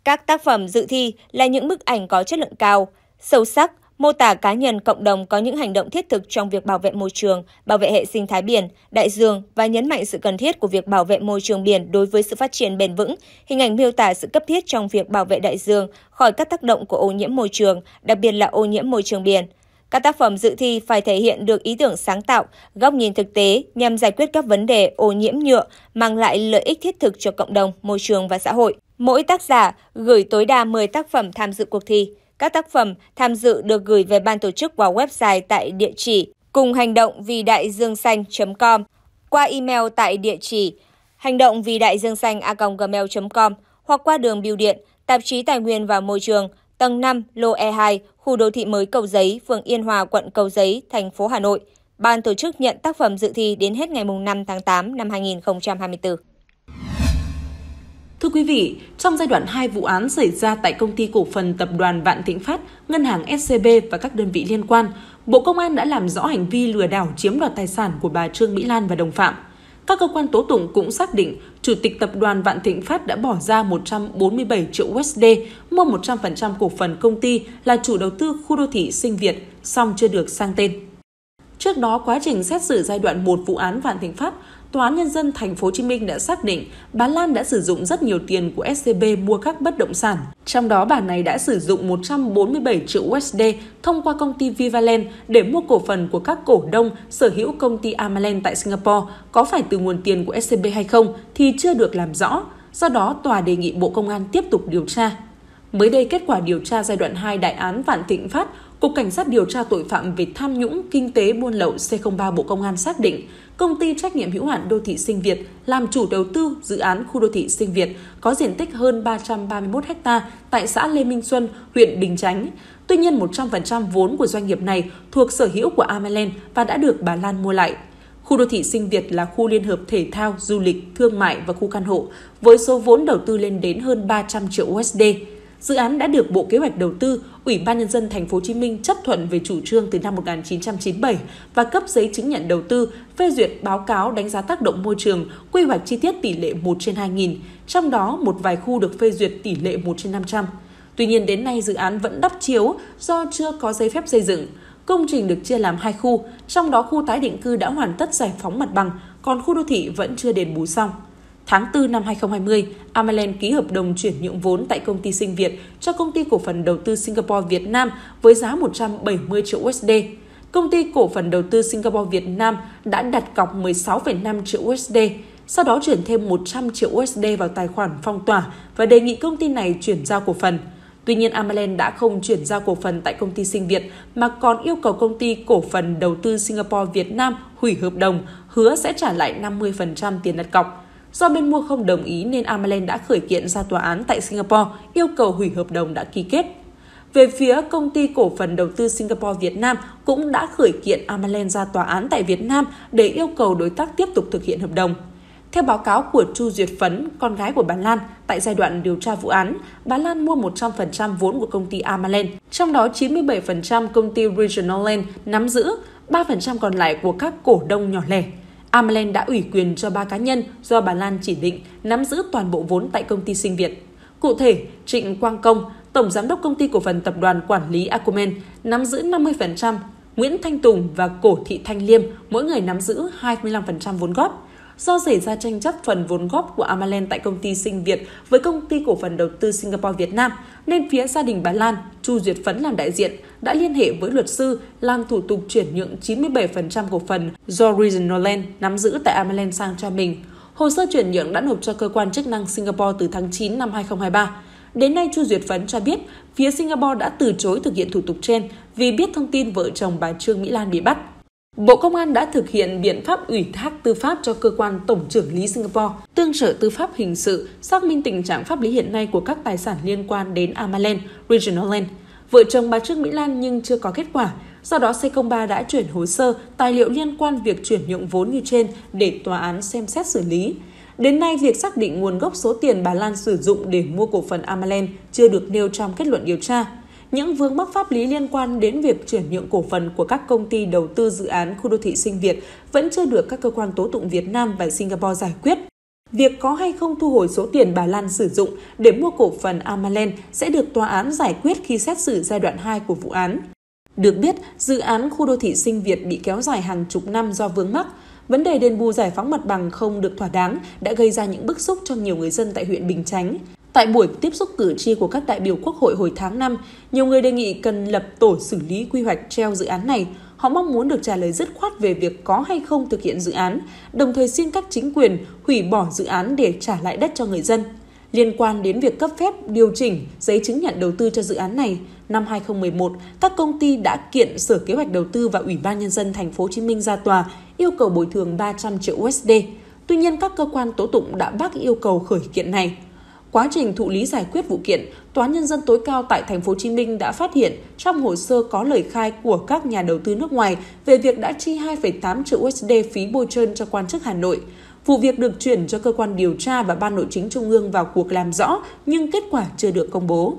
Các tác phẩm dự thi là những bức ảnh có chất lượng cao, sâu sắc, mô tả cá nhân cộng đồng có những hành động thiết thực trong việc bảo vệ môi trường, bảo vệ hệ sinh thái biển, đại dương và nhấn mạnh sự cần thiết của việc bảo vệ môi trường biển đối với sự phát triển bền vững. Hình ảnh miêu tả sự cấp thiết trong việc bảo vệ đại dương khỏi các tác động của ô nhiễm môi trường, đặc biệt là ô nhiễm môi trường biển. Các tác phẩm dự thi phải thể hiện được ý tưởng sáng tạo, góc nhìn thực tế nhằm giải quyết các vấn đề ô nhiễm nhựa, mang lại lợi ích thiết thực cho cộng đồng, môi trường và xã hội. Mỗi tác giả gửi tối đa 10 tác phẩm tham dự cuộc thi. Các tác phẩm tham dự được gửi về ban tổ chức qua website tại địa chỉ cùng hành động vì đại dương xanh.com, qua email tại địa chỉ hành động vì đại dương xanh a.gmail.com hoặc qua đường bưu điện, tạp chí Tài nguyên và Môi trường, tầng 5, lô E2, khu đô thị mới Cầu Giấy, phường Yên Hòa, quận Cầu Giấy, thành phố Hà Nội. Ban tổ chức nhận tác phẩm dự thi đến hết ngày 5 tháng 8 năm 2024. Thưa quý vị, trong giai đoạn 2 vụ án xảy ra tại công ty cổ phần tập đoàn Vạn Thịnh Phát, ngân hàng SCB và các đơn vị liên quan, Bộ Công an đã làm rõ hành vi lừa đảo chiếm đoạt tài sản của bà Trương Mỹ Lan và đồng phạm. Các cơ quan tố tụng cũng xác định Chủ tịch Tập đoàn Vạn Thịnh Phát đã bỏ ra 147 triệu USD mua 100% cổ phần công ty là chủ đầu tư khu đô thị Sinh Việt, song chưa được sang tên. Trước đó, quá trình xét xử giai đoạn 1 vụ án Vạn Thịnh Phát, Tòa án nhân dân thành phố Hồ Chí Minh đã xác định bà Lan đã sử dụng rất nhiều tiền của SCB mua các bất động sản. Trong đó bà này đã sử dụng 147 triệu USD thông qua công ty Vivalent để mua cổ phần của các cổ đông sở hữu công ty Amalent tại Singapore có phải từ nguồn tiền của SCB hay không thì chưa được làm rõ. Do đó, tòa đề nghị Bộ Công an tiếp tục điều tra. Mới đây, kết quả điều tra giai đoạn 2 đại án Vạn Thịnh Phát Cục Cảnh sát điều tra tội phạm về tham nhũng kinh tế buôn lậu C03 Bộ Công an xác định, công ty trách nhiệm hữu hạn đô thị Sinh Việt làm chủ đầu tư dự án khu đô thị Sinh Việt có diện tích hơn 331 ha tại xã Lê Minh Xuân, huyện Bình Chánh. Tuy nhiên, 100% vốn của doanh nghiệp này thuộc sở hữu của Amalend và đã được bà Lan mua lại. Khu đô thị Sinh Việt là khu liên hợp thể thao, du lịch, thương mại và khu căn hộ với số vốn đầu tư lên đến hơn 300 triệu USD. Dự án đã được Bộ Kế hoạch Đầu tư, Ủy ban nhân dân thành phố Hồ Chí Minh chấp thuận về chủ trương từ năm 1997 và cấp giấy chứng nhận đầu tư, phê duyệt báo cáo đánh giá tác động môi trường, quy hoạch chi tiết tỷ lệ 1 trên 2000, trong đó một vài khu được phê duyệt tỷ lệ 1 trên 500. Tuy nhiên đến nay dự án vẫn đắp chiếu do chưa có giấy phép xây dựng. Công trình được chia làm hai khu, trong đó khu tái định cư đã hoàn tất giải phóng mặt bằng, còn khu đô thị vẫn chưa đền bù xong. Tháng 4 năm 2020, Amalen ký hợp đồng chuyển nhượng vốn tại công ty Sinh Việt cho công ty cổ phần đầu tư Singapore Việt Nam với giá 170 triệu USD. Công ty cổ phần đầu tư Singapore Việt Nam đã đặt cọc 16,5 triệu USD, sau đó chuyển thêm 100 triệu USD vào tài khoản phong tỏa và đề nghị công ty này chuyển giao cổ phần. Tuy nhiên, Amalen đã không chuyển giao cổ phần tại công ty Sinh Việt mà còn yêu cầu công ty cổ phần đầu tư Singapore Việt Nam hủy hợp đồng, hứa sẽ trả lại 50% tiền đặt cọc. Do bên mua không đồng ý nên Amalend đã khởi kiện ra tòa án tại Singapore yêu cầu hủy hợp đồng đã ký kết. Về phía công ty cổ phần đầu tư Singapore Việt Nam cũng đã khởi kiện Amalend ra tòa án tại Việt Nam để yêu cầu đối tác tiếp tục thực hiện hợp đồng. Theo báo cáo của Chu Duyệt Phấn, con gái của bà Lan, tại giai đoạn điều tra vụ án, bà Lan mua 100% vốn của công ty Amalend, trong đó 97% công ty Regional Land nắm giữ, 3% còn lại của các cổ đông nhỏ lẻ. Amalend đã ủy quyền cho ba cá nhân do bà Lan chỉ định nắm giữ toàn bộ vốn tại công ty Sinh Việt. Cụ thể, Trịnh Quang Công, Tổng Giám đốc Công ty Cổ phần Tập đoàn Quản lý Acumen, nắm giữ 50%, Nguyễn Thanh Tùng và Cổ Thị Thanh Liêm mỗi người nắm giữ 25% vốn góp do xảy ra tranh chấp phần vốn góp của Amalen tại công ty Sinh Việt với công ty cổ phần đầu tư Singapore Việt Nam, nên phía gia đình bà Lan, Chu Duyệt Phấn làm đại diện, đã liên hệ với luật sư làm thủ tục chuyển nhượng 97% cổ phần do Regional Land nắm giữ tại Amalen sang cho mình. Hồ sơ chuyển nhượng đã nộp cho cơ quan chức năng Singapore từ tháng 9 năm 2023. Đến nay, Chu Duyệt Phấn cho biết phía Singapore đã từ chối thực hiện thủ tục trên vì biết thông tin vợ chồng bà Trương Mỹ Lan bị bắt. Bộ Công an đã thực hiện biện pháp ủy thác tư pháp cho cơ quan Tổng trưởng lý Singapore, tương trợ tư pháp hình sự, xác minh tình trạng pháp lý hiện nay của các tài sản liên quan đến Amaland, Regional Land. Vợ chồng bà Trương Mỹ Lan nhưng chưa có kết quả, do đó C03 đã chuyển hồ sơ, tài liệu liên quan việc chuyển nhượng vốn như trên để tòa án xem xét xử lý. Đến nay, việc xác định nguồn gốc số tiền bà Lan sử dụng để mua cổ phần Amalend chưa được nêu trong kết luận điều tra những vướng mắc pháp lý liên quan đến việc chuyển nhượng cổ phần của các công ty đầu tư dự án khu đô thị Sinh Việt vẫn chưa được các cơ quan tố tụng Việt Nam và Singapore giải quyết. Việc có hay không thu hồi số tiền bà Lan sử dụng để mua cổ phần Amalen sẽ được tòa án giải quyết khi xét xử giai đoạn 2 của vụ án. Được biết, dự án khu đô thị Sinh Việt bị kéo dài hàng chục năm do vướng mắc. Vấn đề đền bù giải phóng mặt bằng không được thỏa đáng đã gây ra những bức xúc cho nhiều người dân tại huyện Bình Chánh. Tại buổi tiếp xúc cử tri của các đại biểu Quốc hội hồi tháng 5, nhiều người đề nghị cần lập tổ xử lý quy hoạch treo dự án này. Họ mong muốn được trả lời dứt khoát về việc có hay không thực hiện dự án, đồng thời xin các chính quyền hủy bỏ dự án để trả lại đất cho người dân. Liên quan đến việc cấp phép điều chỉnh giấy chứng nhận đầu tư cho dự án này, năm 2011, các công ty đã kiện Sở Kế hoạch Đầu tư và Ủy ban nhân dân thành phố Hồ Chí Minh ra tòa yêu cầu bồi thường 300 triệu USD. Tuy nhiên, các cơ quan tố tụng đã bác yêu cầu khởi kiện này. Quá trình thụ lý giải quyết vụ kiện, Tòa nhân dân tối cao tại thành phố Hồ Chí Minh đã phát hiện trong hồ sơ có lời khai của các nhà đầu tư nước ngoài về việc đã chi 2,8 triệu USD phí bôi trơn cho quan chức Hà Nội. Vụ việc được chuyển cho cơ quan điều tra và Ban Nội chính Trung ương vào cuộc làm rõ, nhưng kết quả chưa được công bố.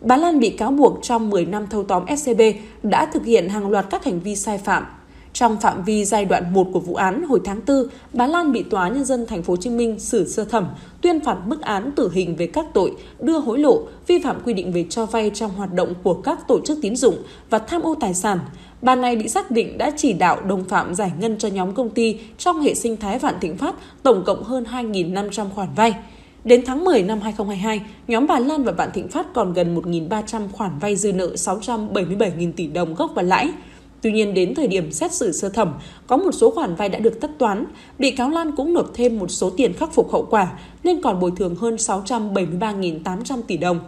Bà Lan bị cáo buộc trong 10 năm thâu tóm SCB đã thực hiện hàng loạt các hành vi sai phạm, trong phạm vi giai đoạn 1 của vụ án hồi tháng 4, bà Lan bị tòa nhân dân thành phố Hồ Chí Minh xử sơ thẩm, tuyên phạt mức án tử hình về các tội đưa hối lộ, vi phạm quy định về cho vay trong hoạt động của các tổ chức tín dụng và tham ô tài sản. Bà này bị xác định đã chỉ đạo đồng phạm giải ngân cho nhóm công ty trong hệ sinh thái Vạn Thịnh Phát tổng cộng hơn 2.500 khoản vay. Đến tháng 10 năm 2022, nhóm bà Lan và Vạn Thịnh Phát còn gần 1.300 khoản vay dư nợ 677.000 tỷ đồng gốc và lãi – Tuy nhiên đến thời điểm xét xử sơ thẩm, có một số khoản vay đã được tất toán, bị cáo Lan cũng nộp thêm một số tiền khắc phục hậu quả nên còn bồi thường hơn 673.800 tỷ đồng.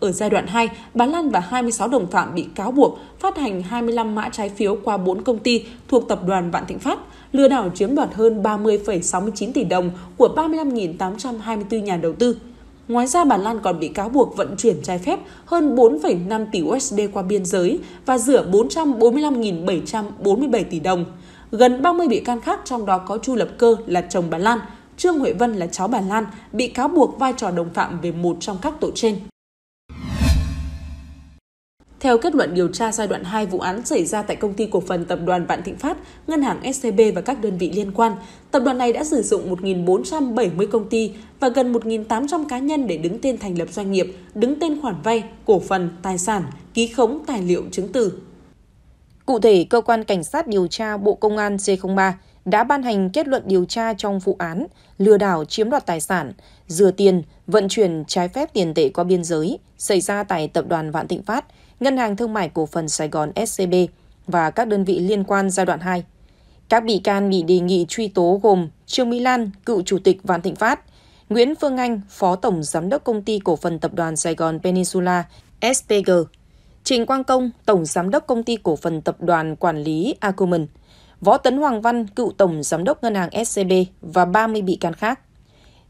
Ở giai đoạn 2, bà Lan và 26 đồng phạm bị cáo buộc phát hành 25 mã trái phiếu qua 4 công ty thuộc tập đoàn Vạn Thịnh Phát, lừa đảo chiếm đoạt hơn 30,69 tỷ đồng của 35.824 nhà đầu tư. Ngoài ra, Bà Lan còn bị cáo buộc vận chuyển trái phép hơn 4,5 tỷ USD qua biên giới và rửa 445.747 tỷ đồng. Gần 30 bị can khác trong đó có Chu Lập Cơ là chồng bà Lan, Trương Huệ Vân là cháu bà Lan, bị cáo buộc vai trò đồng phạm về một trong các tội trên. Theo kết luận điều tra giai đoạn 2 vụ án xảy ra tại công ty cổ phần tập đoàn Vạn Thịnh Phát, ngân hàng SCB và các đơn vị liên quan, tập đoàn này đã sử dụng 1.470 công ty và gần 1.800 cá nhân để đứng tên thành lập doanh nghiệp, đứng tên khoản vay, cổ phần, tài sản, ký khống tài liệu chứng từ. Cụ thể, cơ quan cảnh sát điều tra Bộ Công an C03 đã ban hành kết luận điều tra trong vụ án lừa đảo chiếm đoạt tài sản, rửa tiền, vận chuyển trái phép tiền tệ qua biên giới xảy ra tại tập đoàn Vạn Thịnh Phát – Ngân hàng Thương mại Cổ phần Sài Gòn SCB và các đơn vị liên quan giai đoạn 2. Các bị can bị đề nghị truy tố gồm Trương Mỹ Lan, cựu chủ tịch Vạn Thịnh Phát, Nguyễn Phương Anh, phó tổng giám đốc công ty cổ phần tập đoàn Sài Gòn Peninsula SPG, Trình Quang Công, tổng giám đốc công ty cổ phần tập đoàn quản lý Acumen, Võ Tấn Hoàng Văn, cựu tổng giám đốc ngân hàng SCB và 30 bị can khác.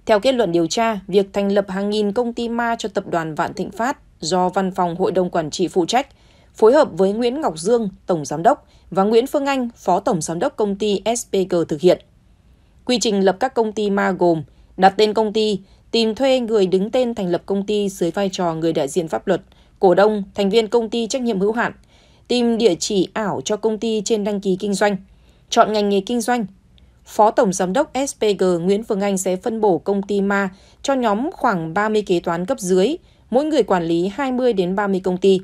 Theo kết luận điều tra, việc thành lập hàng nghìn công ty ma cho tập đoàn Vạn Thịnh Phát do Văn phòng Hội đồng Quản trị phụ trách, phối hợp với Nguyễn Ngọc Dương, Tổng Giám đốc, và Nguyễn Phương Anh, Phó Tổng Giám đốc công ty SPG thực hiện. Quy trình lập các công ty ma gồm đặt tên công ty, tìm thuê người đứng tên thành lập công ty dưới vai trò người đại diện pháp luật, cổ đông, thành viên công ty trách nhiệm hữu hạn, tìm địa chỉ ảo cho công ty trên đăng ký kinh doanh, chọn ngành nghề kinh doanh. Phó Tổng Giám đốc SPG Nguyễn Phương Anh sẽ phân bổ công ty ma cho nhóm khoảng 30 kế toán cấp dưới, mỗi người quản lý 20 đến 30 công ty.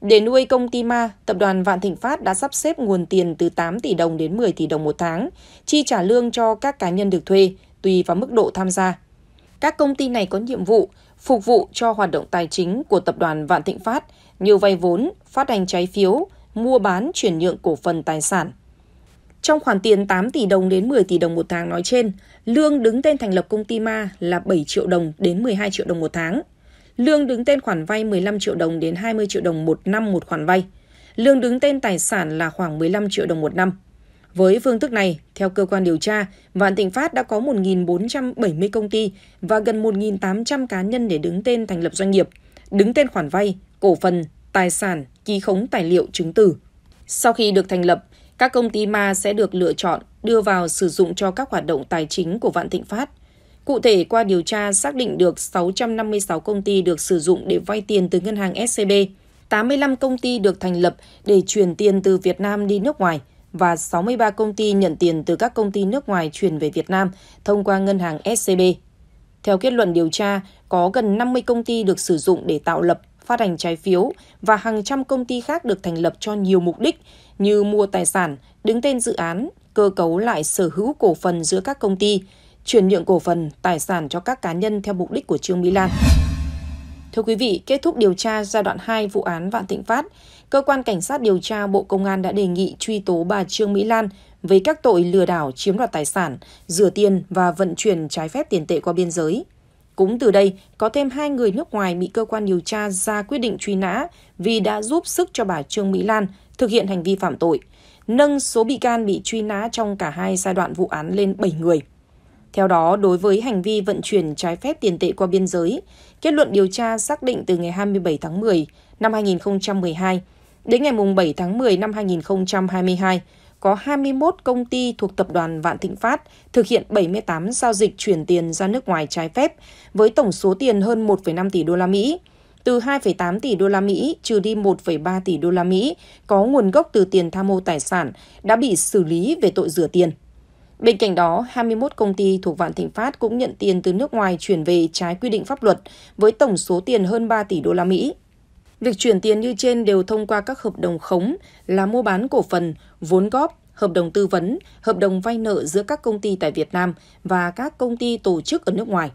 Để nuôi công ty ma, tập đoàn Vạn Thịnh Phát đã sắp xếp nguồn tiền từ 8 tỷ đồng đến 10 tỷ đồng một tháng, chi trả lương cho các cá nhân được thuê, tùy vào mức độ tham gia. Các công ty này có nhiệm vụ phục vụ cho hoạt động tài chính của tập đoàn Vạn Thịnh Phát như vay vốn, phát hành trái phiếu, mua bán chuyển nhượng cổ phần tài sản. Trong khoản tiền 8 tỷ đồng đến 10 tỷ đồng một tháng nói trên, lương đứng tên thành lập công ty ma là 7 triệu đồng đến 12 triệu đồng một tháng – Lương đứng tên khoản vay 15 triệu đồng đến 20 triệu đồng một năm một khoản vay. Lương đứng tên tài sản là khoảng 15 triệu đồng một năm. Với phương thức này, theo cơ quan điều tra, Vạn Thịnh Phát đã có 1.470 công ty và gần 1.800 cá nhân để đứng tên thành lập doanh nghiệp, đứng tên khoản vay, cổ phần, tài sản, ký khống tài liệu chứng từ. Sau khi được thành lập, các công ty ma sẽ được lựa chọn đưa vào sử dụng cho các hoạt động tài chính của Vạn Thịnh Phát – Cụ thể, qua điều tra xác định được 656 công ty được sử dụng để vay tiền từ ngân hàng SCB, 85 công ty được thành lập để chuyển tiền từ Việt Nam đi nước ngoài và 63 công ty nhận tiền từ các công ty nước ngoài chuyển về Việt Nam thông qua ngân hàng SCB. Theo kết luận điều tra, có gần 50 công ty được sử dụng để tạo lập, phát hành trái phiếu và hàng trăm công ty khác được thành lập cho nhiều mục đích như mua tài sản, đứng tên dự án, cơ cấu lại sở hữu cổ phần giữa các công ty, chuyển nhượng cổ phần, tài sản cho các cá nhân theo mục đích của Trương Mỹ Lan. Thưa quý vị, kết thúc điều tra giai đoạn 2 vụ án Vạn Thịnh Phát, cơ quan cảnh sát điều tra Bộ Công an đã đề nghị truy tố bà Trương Mỹ Lan với các tội lừa đảo chiếm đoạt tài sản, rửa tiền và vận chuyển trái phép tiền tệ qua biên giới. Cũng từ đây, có thêm hai người nước ngoài bị cơ quan điều tra ra quyết định truy nã vì đã giúp sức cho bà Trương Mỹ Lan thực hiện hành vi phạm tội, nâng số bị can bị truy nã trong cả hai giai đoạn vụ án lên 7 người. Theo đó, đối với hành vi vận chuyển trái phép tiền tệ qua biên giới, kết luận điều tra xác định từ ngày 27 tháng 10 năm 2012 đến ngày 7 tháng 10 năm 2022, có 21 công ty thuộc tập đoàn Vạn Thịnh Phát thực hiện 78 giao dịch chuyển tiền ra nước ngoài trái phép với tổng số tiền hơn 1,5 tỷ đô la Mỹ. Từ 2,8 tỷ đô la Mỹ trừ đi 1,3 tỷ đô la Mỹ có nguồn gốc từ tiền tham mô tài sản đã bị xử lý về tội rửa tiền. Bên cạnh đó, 21 công ty thuộc Vạn Thịnh Phát cũng nhận tiền từ nước ngoài chuyển về trái quy định pháp luật với tổng số tiền hơn 3 tỷ đô la Mỹ. Việc chuyển tiền như trên đều thông qua các hợp đồng khống là mua bán cổ phần, vốn góp, hợp đồng tư vấn, hợp đồng vay nợ giữa các công ty tại Việt Nam và các công ty tổ chức ở nước ngoài.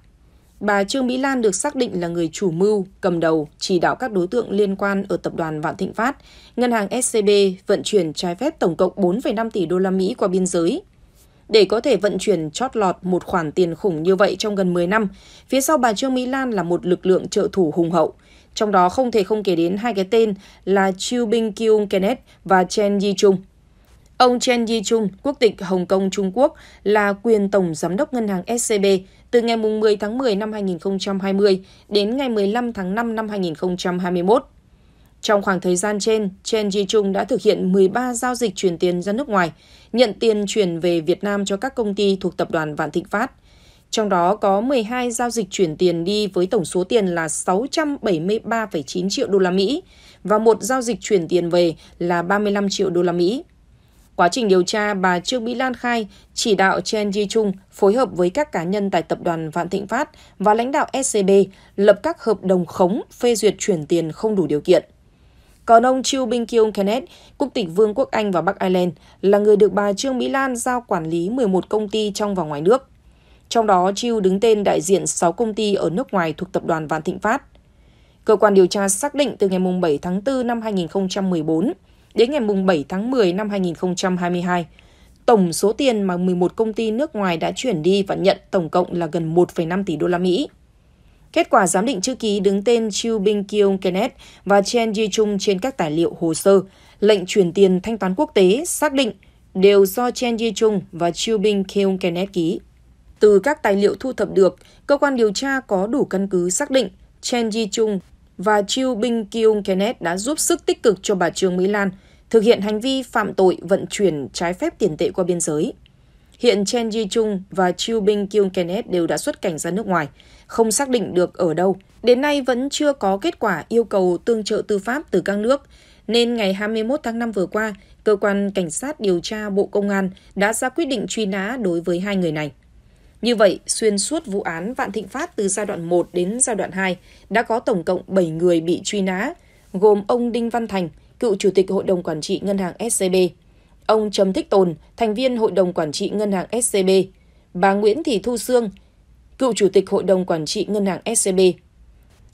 Bà Trương Mỹ Lan được xác định là người chủ mưu, cầm đầu, chỉ đạo các đối tượng liên quan ở tập đoàn Vạn Thịnh Phát, ngân hàng SCB vận chuyển trái phép tổng cộng 4,5 tỷ đô la Mỹ qua biên giới, để có thể vận chuyển chót lọt một khoản tiền khủng như vậy trong gần 10 năm, phía sau bà Trương Mỹ Lan là một lực lượng trợ thủ hùng hậu. Trong đó không thể không kể đến hai cái tên là Chiu binh Kyung Kenneth và Chen Yi Chung. Ông Chen Yi-chung, quốc tịch Hồng Kông Trung Quốc, là quyền tổng giám đốc ngân hàng SCB từ ngày 10 tháng 10 năm 2020 đến ngày 15 tháng 5 năm 2021. Trong khoảng thời gian trên, Chen Ji Chung đã thực hiện 13 giao dịch chuyển tiền ra nước ngoài, nhận tiền chuyển về Việt Nam cho các công ty thuộc tập đoàn Vạn Thịnh Phát. Trong đó có 12 giao dịch chuyển tiền đi với tổng số tiền là 673,9 triệu đô la Mỹ và một giao dịch chuyển tiền về là 35 triệu đô la Mỹ. Quá trình điều tra, bà Trương Mỹ Lan khai chỉ đạo Chen Ji Chung phối hợp với các cá nhân tại tập đoàn Vạn Thịnh Phát và lãnh đạo SCB lập các hợp đồng khống phê duyệt chuyển tiền không đủ điều kiện. Còn ông Chiu Binh Kyung Kenneth, quốc tịch Vương quốc Anh và Bắc Ireland, là người được bà Trương Mỹ Lan giao quản lý 11 công ty trong và ngoài nước. Trong đó, Chiu đứng tên đại diện 6 công ty ở nước ngoài thuộc tập đoàn Vạn Thịnh Phát. Cơ quan điều tra xác định từ ngày 7 tháng 4 năm 2014 đến ngày 7 tháng 10 năm 2022, tổng số tiền mà 11 công ty nước ngoài đã chuyển đi và nhận tổng cộng là gần 1,5 tỷ đô la Mỹ. Kết quả giám định chữ ký đứng tên Chiu Bing Kyung Kenneth và Chen Ji Chung trên các tài liệu hồ sơ, lệnh chuyển tiền thanh toán quốc tế xác định đều do Chen Ji Chung và Chiu Bing Kyung Kenneth ký. Từ các tài liệu thu thập được, cơ quan điều tra có đủ căn cứ xác định Chen Ji Chung và Chiu Bing Kyung Kenneth đã giúp sức tích cực cho bà Trương Mỹ Lan thực hiện hành vi phạm tội vận chuyển trái phép tiền tệ qua biên giới. Hiện Chen Ji Chung và Chiu Bing Kyung Kenneth đều đã xuất cảnh ra nước ngoài không xác định được ở đâu. Đến nay vẫn chưa có kết quả yêu cầu tương trợ tư pháp từ các nước, nên ngày 21 tháng 5 vừa qua, cơ quan cảnh sát điều tra Bộ Công an đã ra quyết định truy nã đối với hai người này. Như vậy, xuyên suốt vụ án Vạn Thịnh Phát từ giai đoạn 1 đến giai đoạn 2 đã có tổng cộng 7 người bị truy nã, gồm ông Đinh Văn Thành, cựu chủ tịch Hội đồng quản trị Ngân hàng SCB, ông Trầm Thích Tồn, thành viên Hội đồng quản trị Ngân hàng SCB, bà Nguyễn Thị Thu Sương, cựu chủ tịch hội đồng quản trị ngân hàng SCB.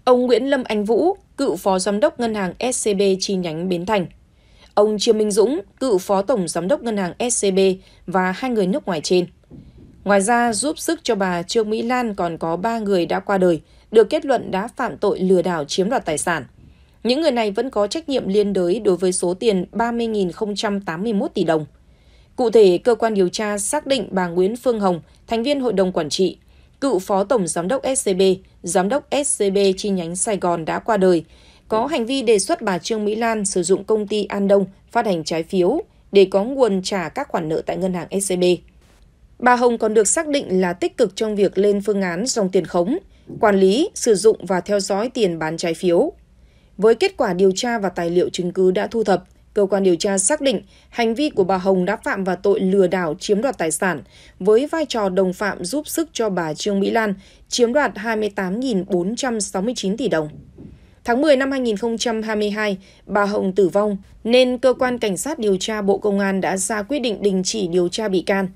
Ông Nguyễn Lâm Anh Vũ, cựu phó giám đốc ngân hàng SCB chi nhánh Bến Thành. Ông Trương Minh Dũng, cựu phó tổng giám đốc ngân hàng SCB và hai người nước ngoài trên. Ngoài ra, giúp sức cho bà Trương Mỹ Lan còn có ba người đã qua đời, được kết luận đã phạm tội lừa đảo chiếm đoạt tài sản. Những người này vẫn có trách nhiệm liên đới đối với số tiền 30.081 tỷ đồng. Cụ thể, cơ quan điều tra xác định bà Nguyễn Phương Hồng, thành viên hội đồng quản trị, cựu phó tổng giám đốc SCB, giám đốc SCB chi nhánh Sài Gòn đã qua đời, có hành vi đề xuất bà Trương Mỹ Lan sử dụng công ty An Đông phát hành trái phiếu để có nguồn trả các khoản nợ tại ngân hàng SCB. Bà Hồng còn được xác định là tích cực trong việc lên phương án dòng tiền khống, quản lý, sử dụng và theo dõi tiền bán trái phiếu. Với kết quả điều tra và tài liệu chứng cứ đã thu thập, cơ quan điều tra xác định hành vi của bà Hồng đã phạm vào tội lừa đảo chiếm đoạt tài sản với vai trò đồng phạm giúp sức cho bà Trương Mỹ Lan chiếm đoạt 28.469 tỷ đồng. Tháng 10 năm 2022, bà Hồng tử vong nên cơ quan cảnh sát điều tra Bộ Công an đã ra quyết định đình chỉ điều tra bị can.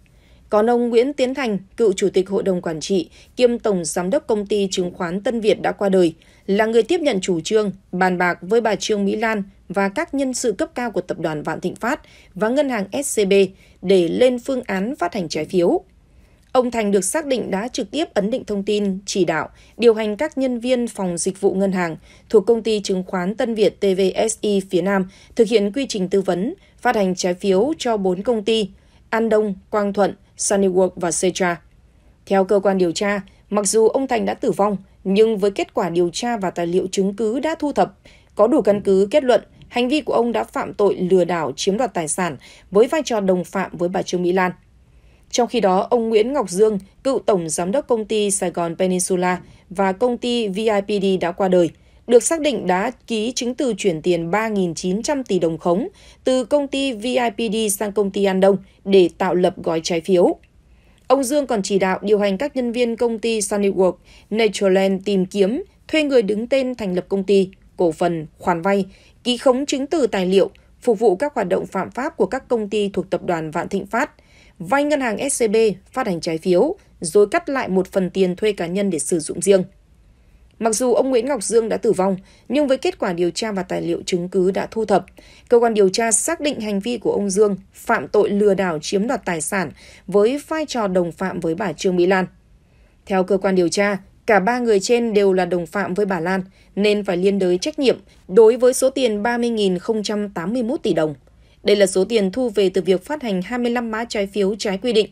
Còn ông Nguyễn Tiến Thành, cựu chủ tịch hội đồng quản trị kiêm tổng giám đốc công ty chứng khoán Tân Việt đã qua đời, là người tiếp nhận chủ trương bàn bạc với bà Trương Mỹ Lan và các nhân sự cấp cao của tập đoàn Vạn Thịnh Phát và ngân hàng SCB để lên phương án phát hành trái phiếu. Ông Thành được xác định đã trực tiếp ấn định thông tin, chỉ đạo, điều hành các nhân viên phòng dịch vụ ngân hàng thuộc công ty chứng khoán Tân Việt TVSI phía Nam thực hiện quy trình tư vấn, phát hành trái phiếu cho 4 công ty An Đông, Quang Thuận, Sunnywork và Setra. Theo cơ quan điều tra, mặc dù ông Thành đã tử vong, nhưng với kết quả điều tra và tài liệu chứng cứ đã thu thập, có đủ căn cứ kết luận hành vi của ông đã phạm tội lừa đảo chiếm đoạt tài sản với vai trò đồng phạm với bà Trương Mỹ Lan. Trong khi đó, ông Nguyễn Ngọc Dương, cựu tổng giám đốc công ty Sài Gòn Peninsula và công ty VIPD đã qua đời, được xác định đã ký chứng từ chuyển tiền 3.900 tỷ đồng khống từ công ty VIPD sang công ty An Đông để tạo lập gói trái phiếu. Ông Dương còn chỉ đạo điều hành các nhân viên công ty Sunnyworld, Natureland tìm kiếm, thuê người đứng tên thành lập công ty, cổ phần, khoản vay ký khống chứng từ tài liệu phục vụ các hoạt động phạm pháp của các công ty thuộc tập đoàn Vạn Thịnh Phát, vay ngân hàng SCB phát hành trái phiếu, rồi cắt lại một phần tiền thuê cá nhân để sử dụng riêng. Mặc dù ông Nguyễn Ngọc Dương đã tử vong, nhưng với kết quả điều tra và tài liệu chứng cứ đã thu thập, cơ quan điều tra xác định hành vi của ông Dương phạm tội lừa đảo chiếm đoạt tài sản với vai trò đồng phạm với bà Trương Mỹ Lan. Theo cơ quan điều tra, Cả ba người trên đều là đồng phạm với bà Lan nên phải liên đới trách nhiệm đối với số tiền 30.081 tỷ đồng. Đây là số tiền thu về từ việc phát hành 25 mã trái phiếu trái quy định.